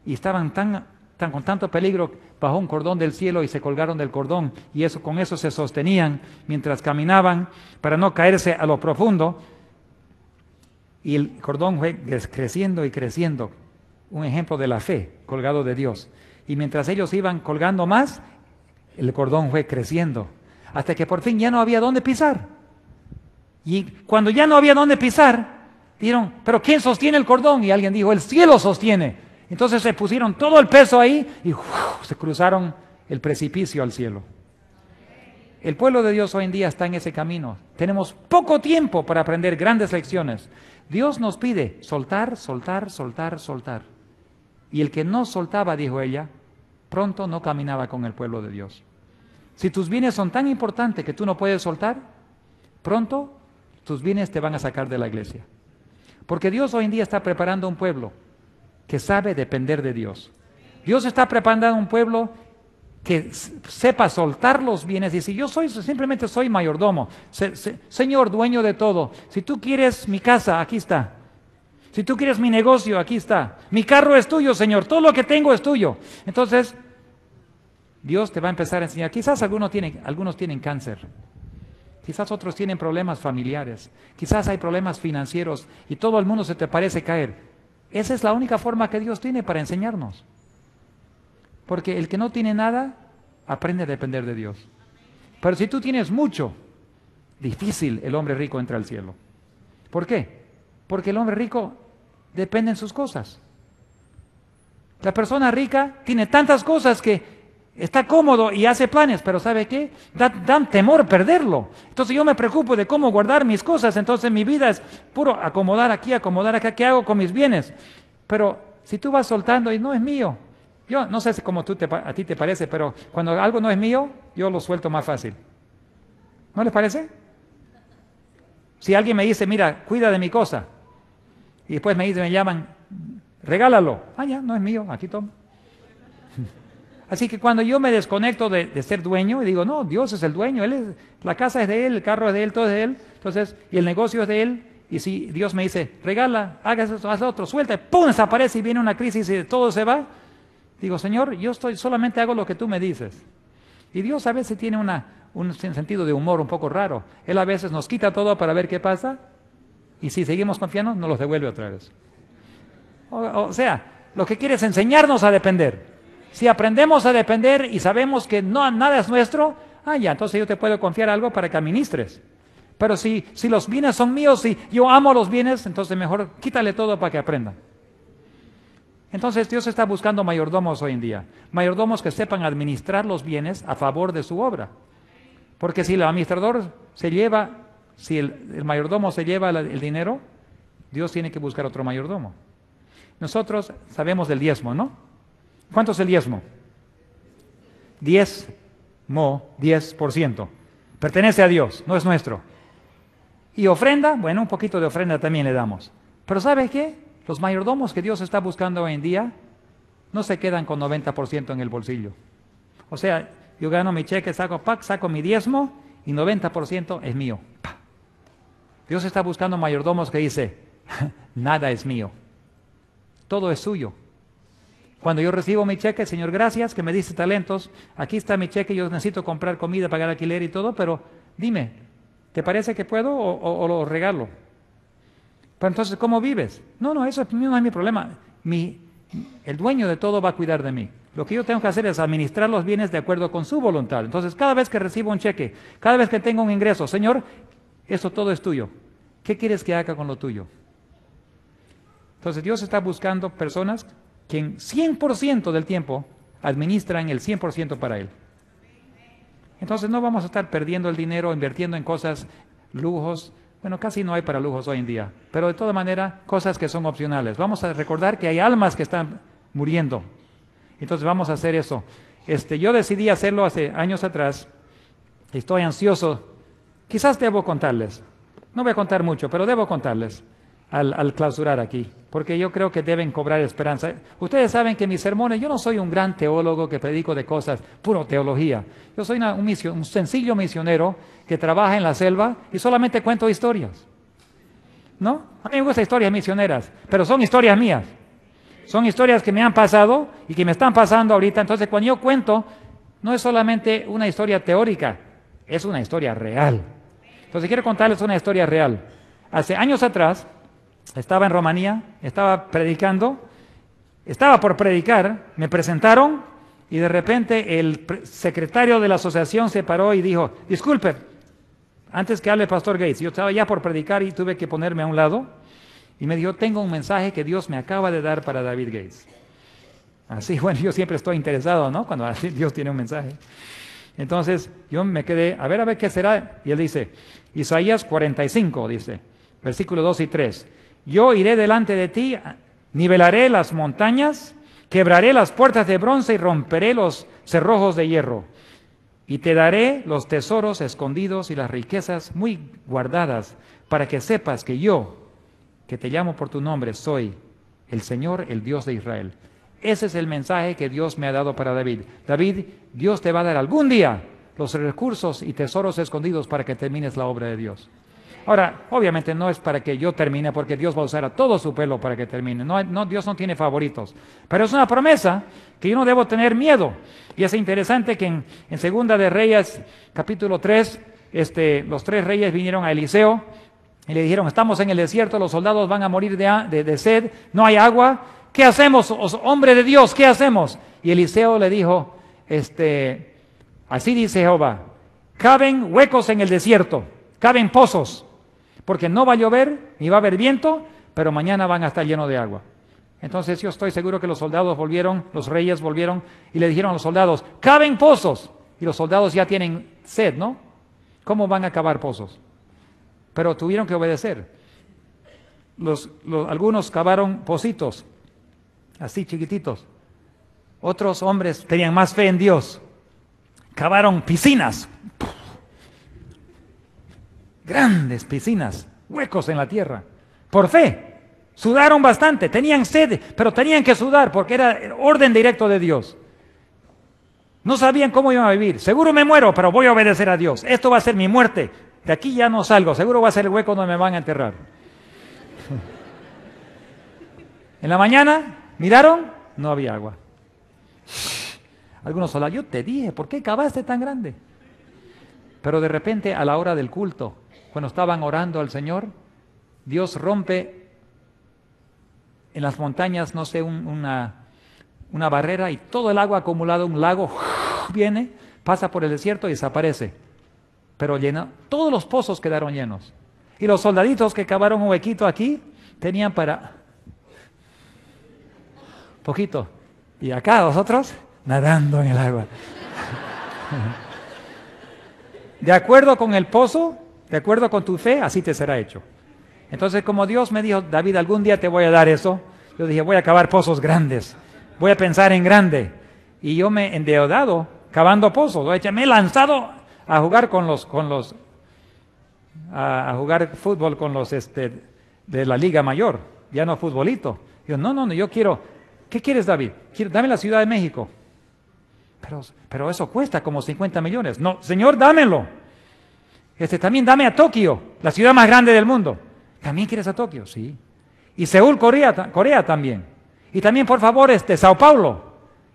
Y estaban tan, tan con tanto peligro bajo un cordón del cielo y se colgaron del cordón y eso con eso se sostenían mientras caminaban para no caerse a lo profundo. Y el cordón fue creciendo y creciendo, un ejemplo de la fe colgado de Dios. Y mientras ellos iban colgando más, el cordón fue creciendo, hasta que por fin ya no había dónde pisar. Y cuando ya no había dónde pisar, dijeron, pero ¿quién sostiene el cordón? Y alguien dijo, el cielo sostiene. Entonces se pusieron todo el peso ahí y se cruzaron el precipicio al cielo. El pueblo de Dios hoy en día está en ese camino. Tenemos poco tiempo para aprender grandes lecciones. Dios nos pide soltar, soltar, soltar, soltar. Y el que no soltaba, dijo ella, pronto no caminaba con el pueblo de Dios. Si tus bienes son tan importantes que tú no puedes soltar, pronto tus bienes te van a sacar de la iglesia. Porque Dios hoy en día está preparando un pueblo que sabe depender de Dios. Dios está preparando un pueblo que sepa soltar los bienes. Y si yo soy, simplemente soy mayordomo, señor, dueño de todo. Si tú quieres mi casa, aquí está. Si tú quieres mi negocio, aquí está. Mi carro es tuyo, Señor. Todo lo que tengo es tuyo. Entonces, Dios te va a empezar a enseñar. Quizás algunos tienen, algunos tienen cáncer. Quizás otros tienen problemas familiares, quizás hay problemas financieros y todo el mundo se te parece caer. Esa es la única forma que Dios tiene para enseñarnos. Porque el que no tiene nada, aprende a depender de Dios. Pero si tú tienes mucho, difícil el hombre rico entra al cielo. ¿Por qué? Porque el hombre rico depende en sus cosas. La persona rica tiene tantas cosas que Está cómodo y hace planes, pero ¿sabe qué? dan temor perderlo. Entonces yo me preocupo de cómo guardar mis cosas, entonces mi vida es puro acomodar aquí, acomodar acá, ¿qué hago con mis bienes? Pero si tú vas soltando y no es mío, yo no sé cómo a ti te parece, pero cuando algo no es mío, yo lo suelto más fácil. ¿No les parece? Si alguien me dice, mira, cuida de mi cosa, y después me dicen, me llaman, regálalo, ah, ya, no es mío, aquí tomo. Así que cuando yo me desconecto de, ser dueño y digo, no, Dios es el dueño, él es, la casa es de Él, el carro es de Él, todo es de Él, entonces, y el negocio es de Él, y si Dios me dice, regala, hagas esto, haz otro, suelta, ¡pum! desaparece y viene una crisis y todo se va, digo, Señor, yo estoy, solamente hago lo que tú me dices. Y Dios a veces tiene una, un sentido de humor un poco raro. Él a veces nos quita todo para ver qué pasa, y si seguimos confiando, nos los devuelve otra vez. o sea, lo que quiere es enseñarnos a depender. Si aprendemos a depender y sabemos que no, nada es nuestro, ah, ya, entonces yo te puedo confiar algo para que administres. Pero si, si los bienes son míos y yo amo los bienes, entonces mejor quítale todo para que aprendan. Entonces Dios está buscando mayordomos hoy en día, mayordomos que sepan administrar los bienes a favor de su obra. Porque si el administrador se lleva, si el, mayordomo se lleva el dinero, Dios tiene que buscar otro mayordomo. Nosotros sabemos del diezmo, ¿no? ¿Cuánto es el diezmo? Diezmo, ciento. Pertenece a Dios, no es nuestro. Y ofrenda, bueno, un poquito de ofrenda también le damos. Pero sabes qué? Los mayordomos que Dios está buscando hoy en día no se quedan con 90% en el bolsillo. O sea, yo gano mi cheque, saco pack, saco mi diezmo y 90% es mío. Dios está buscando mayordomos que dice, nada es mío, todo es suyo. Cuando yo recibo mi cheque, Señor, gracias, que me dice talentos, aquí está mi cheque, yo necesito comprar comida, pagar alquiler y todo, pero dime, ¿te parece que puedo o, lo regalo? Pero entonces, ¿cómo vives? No, no, eso no es mi problema. Mi, el dueño de todo va a cuidar de mí. Lo que yo tengo que hacer es administrar los bienes de acuerdo con su voluntad. Entonces, cada vez que recibo un cheque, cada vez que tengo un ingreso, Señor, eso todo es tuyo. ¿Qué quieres que haga con lo tuyo? Entonces, Dios está buscando personas quien 100% del tiempo administran el 100% para Él. Entonces no vamos a estar perdiendo el dinero, invirtiendo en cosas, lujos. Bueno, casi no hay para lujos hoy en día, pero de todas manera cosas que son opcionales. Vamos a recordar que hay almas que están muriendo. Entonces vamos a hacer eso. Este, yo decidí hacerlo hace años atrás. Estoy ansioso. Quizás debo contarles. No voy a contar mucho, pero debo contarles al, clausurar aquí, porque yo creo que deben cobrar esperanza. Ustedes saben que mis sermones, yo no soy un gran teólogo que predico de cosas, puro teología. Yo soy una, un, un sencillo misionero que trabaja en la selva y solamente cuento historias. ¿No? A mí me gustan historias misioneras, pero son historias mías. Son historias que me han pasado y que me están pasando ahorita. Entonces, cuando yo cuento, no es solamente una historia teórica, es una historia real. Entonces, quiero contarles una historia real. Hace años atrás, estaba en Rumanía, estaba predicando, estaba por predicar, me presentaron y de repente el secretario de la asociación se paró y dijo, disculpe, antes que hable Pastor Gates, yo estaba ya por predicar y tuve que ponerme a un lado y me dijo, tengo un mensaje que Dios me acaba de dar para David Gates. Así, bueno, yo siempre estoy interesado, ¿no? Cuando Dios tiene un mensaje. Entonces yo me quedé, a ver, a ver qué será. Y él dice, Isaías 45, dice, versículo 2 y 3. Yo iré delante de ti, nivelaré las montañas, quebraré las puertas de bronce y romperé los cerrojos de hierro. Y te daré los tesoros escondidos y las riquezas muy guardadas, para que sepas que yo, que te llamo por tu nombre, soy el Señor, el Dios de Israel. Ese es el mensaje que Dios me ha dado para David. David, Dios te va a dar algún día los recursos y tesoros escondidos para que termines la obra de Dios. Ahora, obviamente no es para que yo termine, porque Dios va a usar a todo su pelo para que termine. No, Dios no tiene favoritos. Pero es una promesa que yo no debo tener miedo. Y es interesante que en, Segunda de Reyes, capítulo 3, este, los tres reyes vinieron a Eliseo y le dijeron, estamos en el desierto, los soldados van a morir de, sed, no hay agua. ¿Qué hacemos, hombre de Dios? ¿Qué hacemos? Y Eliseo le dijo, este, así dice Jehová, caben huecos en el desierto, caben pozos porque no va a llover ni va a haber viento, pero mañana van a estar llenos de agua. Entonces yo estoy seguro que los soldados volvieron, los reyes volvieron y le dijeron a los soldados, caben pozos. Y los soldados ya tienen sed, ¿no? ¿Cómo van a cavar pozos? Pero tuvieron que obedecer. algunos cavaron pocitos, así chiquititos. Otros hombres tenían más fe en Dios. Cavaron piscinas grandes piscinas, huecos en la tierra, por fe. Sudaron bastante, tenían sed, pero tenían que sudar porque era orden directo de Dios. No sabían cómo iban a vivir. Seguro me muero, pero voy a obedecer a Dios. Esto va a ser mi muerte. De aquí ya no salgo. Seguro va a ser el hueco donde me van a enterrar. en la mañana, miraron, no había agua. Algunos sola, yo te dije, ¿por qué cavaste tan grande? Pero de repente a la hora del culto, cuando estaban orando al Señor, Dios rompe en las montañas, no sé, una, una barrera y todo el agua acumulada, un lago, viene, pasa por el desierto y desaparece. Pero llena, todos los pozos quedaron llenos. Y los soldaditos que cavaron un huequito aquí tenían para poquito. Y acá nosotros nadando en el agua. De acuerdo con el pozo, de acuerdo con tu fe, así te será hecho. Entonces, como Dios me dijo, David, algún día te voy a dar eso, yo dije, voy a cavar pozos grandes, voy a pensar en grande. Y yo me he endeudado cavando pozos, me he lanzado a jugar con los, con los, a, jugar fútbol con los este, de la liga mayor, ya no futbolito. Yo, no, no, no, yo quiero, ¿qué quieres David? Quiero, dame la Ciudad de México. Pero, pero eso cuesta como 50 millones. No, Señor, dámelo. Este, también dame a Tokio, la ciudad más grande del mundo. ¿También quieres a Tokio? Sí. Y Seúl, Corea, Corea también. Y también, por favor, este, Sao Paulo.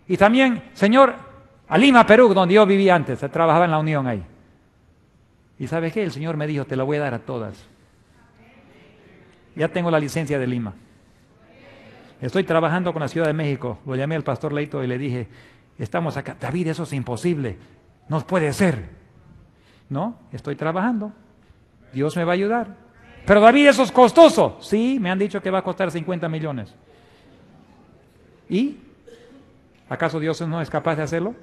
Y también, Señor, a Lima, Perú, donde yo vivía antes, eh, trabajaba en la Unión ahí. ¿Y sabes qué? El Señor me dijo, te la voy a dar a todas. Ya tengo la licencia de Lima. Estoy trabajando con la Ciudad de México. Lo llamé al pastor Leito y le dije, estamos acá. David, eso es imposible. No puede ser. No, estoy trabajando. Dios me va a ayudar. Pero David, eso es costoso. Sí, me han dicho que va a costar 50 millones. ¿Y? ¿Acaso Dios no es capaz de hacerlo?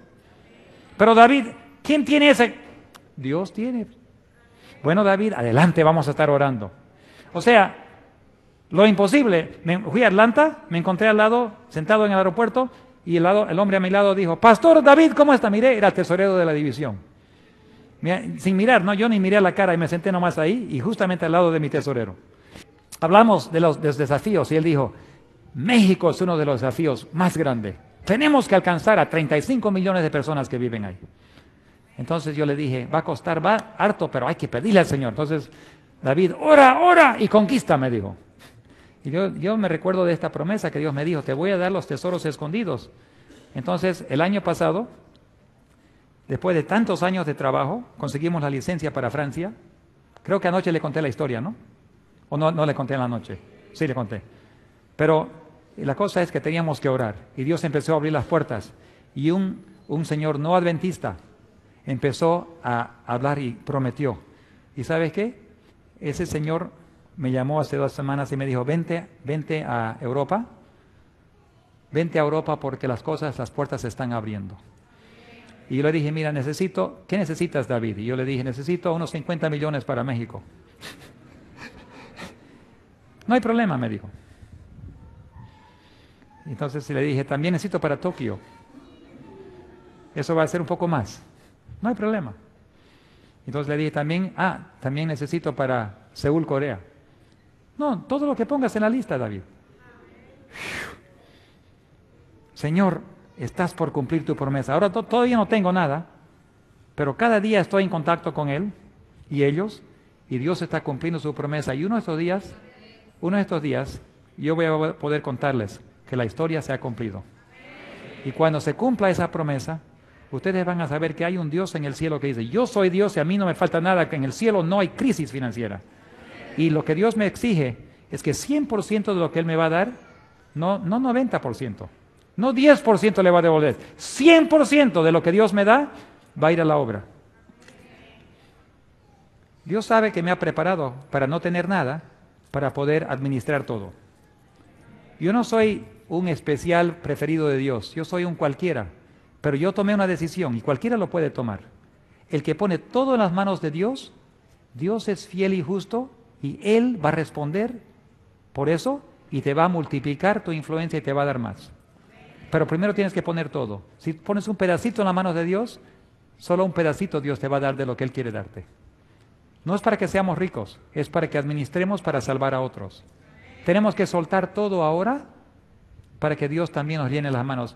Pero David, ¿quién tiene ese? Dios tiene. Bueno, David, adelante, vamos a estar orando. O sea, lo imposible. Me fui a Atlanta, me encontré al lado, sentado en el aeropuerto, y el, lado, el hombre a mi lado dijo, Pastor David, ¿cómo está? Miré, era el tesorero de la división sin mirar, no, yo ni miré la cara y me senté nomás ahí y justamente al lado de mi tesorero. Hablamos de los, desafíos y él dijo, México es uno de los desafíos más grandes. Tenemos que alcanzar a 35 millones de personas que viven ahí. Entonces yo le dije, va a costar, va harto, pero hay que pedirle al Señor. Entonces David, ora, ora y conquista, me dijo. Y yo, yo me recuerdo de esta promesa que Dios me dijo, te voy a dar los tesoros escondidos. Entonces el año pasado Después de tantos años de trabajo, conseguimos la licencia para Francia. Creo que anoche le conté la historia, ¿no? ¿O no, no le conté en la noche? Sí, le conté. Pero la cosa es que teníamos que orar y Dios empezó a abrir las puertas. Y un, señor no adventista empezó a hablar y prometió. ¿Y sabes qué? Ese señor me llamó hace dos semanas y me dijo, vente, vente a Europa, vente a Europa porque las cosas, las puertas se están abriendo. Y yo le dije, mira, necesito, ¿qué necesitas, David? Y yo le dije, necesito unos 50 millones para México. no hay problema, me dijo. Entonces le dije, también necesito para Tokio. Eso va a ser un poco más. No hay problema. Entonces le dije también, ah, también necesito para Seúl, Corea. No, todo lo que pongas en la lista, David. Señor, estás por cumplir tu promesa. Ahora todavía no tengo nada, pero cada día estoy en contacto con Él y ellos, y Dios está cumpliendo su promesa. Y uno de estos días, uno de estos días, yo voy a poder contarles que la historia se ha cumplido. Y cuando se cumpla esa promesa, ustedes van a saber que hay un Dios en el cielo que dice, yo soy Dios y a mí no me falta nada, que en el cielo no hay crisis financiera. Y lo que Dios me exige es que 100% de lo que Él me va a dar, no, no 90%. No 10% le va a devolver. 100% de lo que Dios me da va a ir a la obra. Dios sabe que me ha preparado para no tener nada, para poder administrar todo. Yo no soy un especial preferido de Dios, yo soy un cualquiera, pero yo tomé una decisión y cualquiera lo puede tomar. El que pone todo en las manos de Dios, Dios es fiel y justo y Él va a responder por eso y te va a multiplicar tu influencia y te va a dar más. Pero primero tienes que poner todo. Si pones un pedacito en las manos de Dios, solo un pedacito Dios te va a dar de lo que Él quiere darte. No es para que seamos ricos, es para que administremos para salvar a otros. Tenemos que soltar todo ahora para que Dios también nos llene las manos.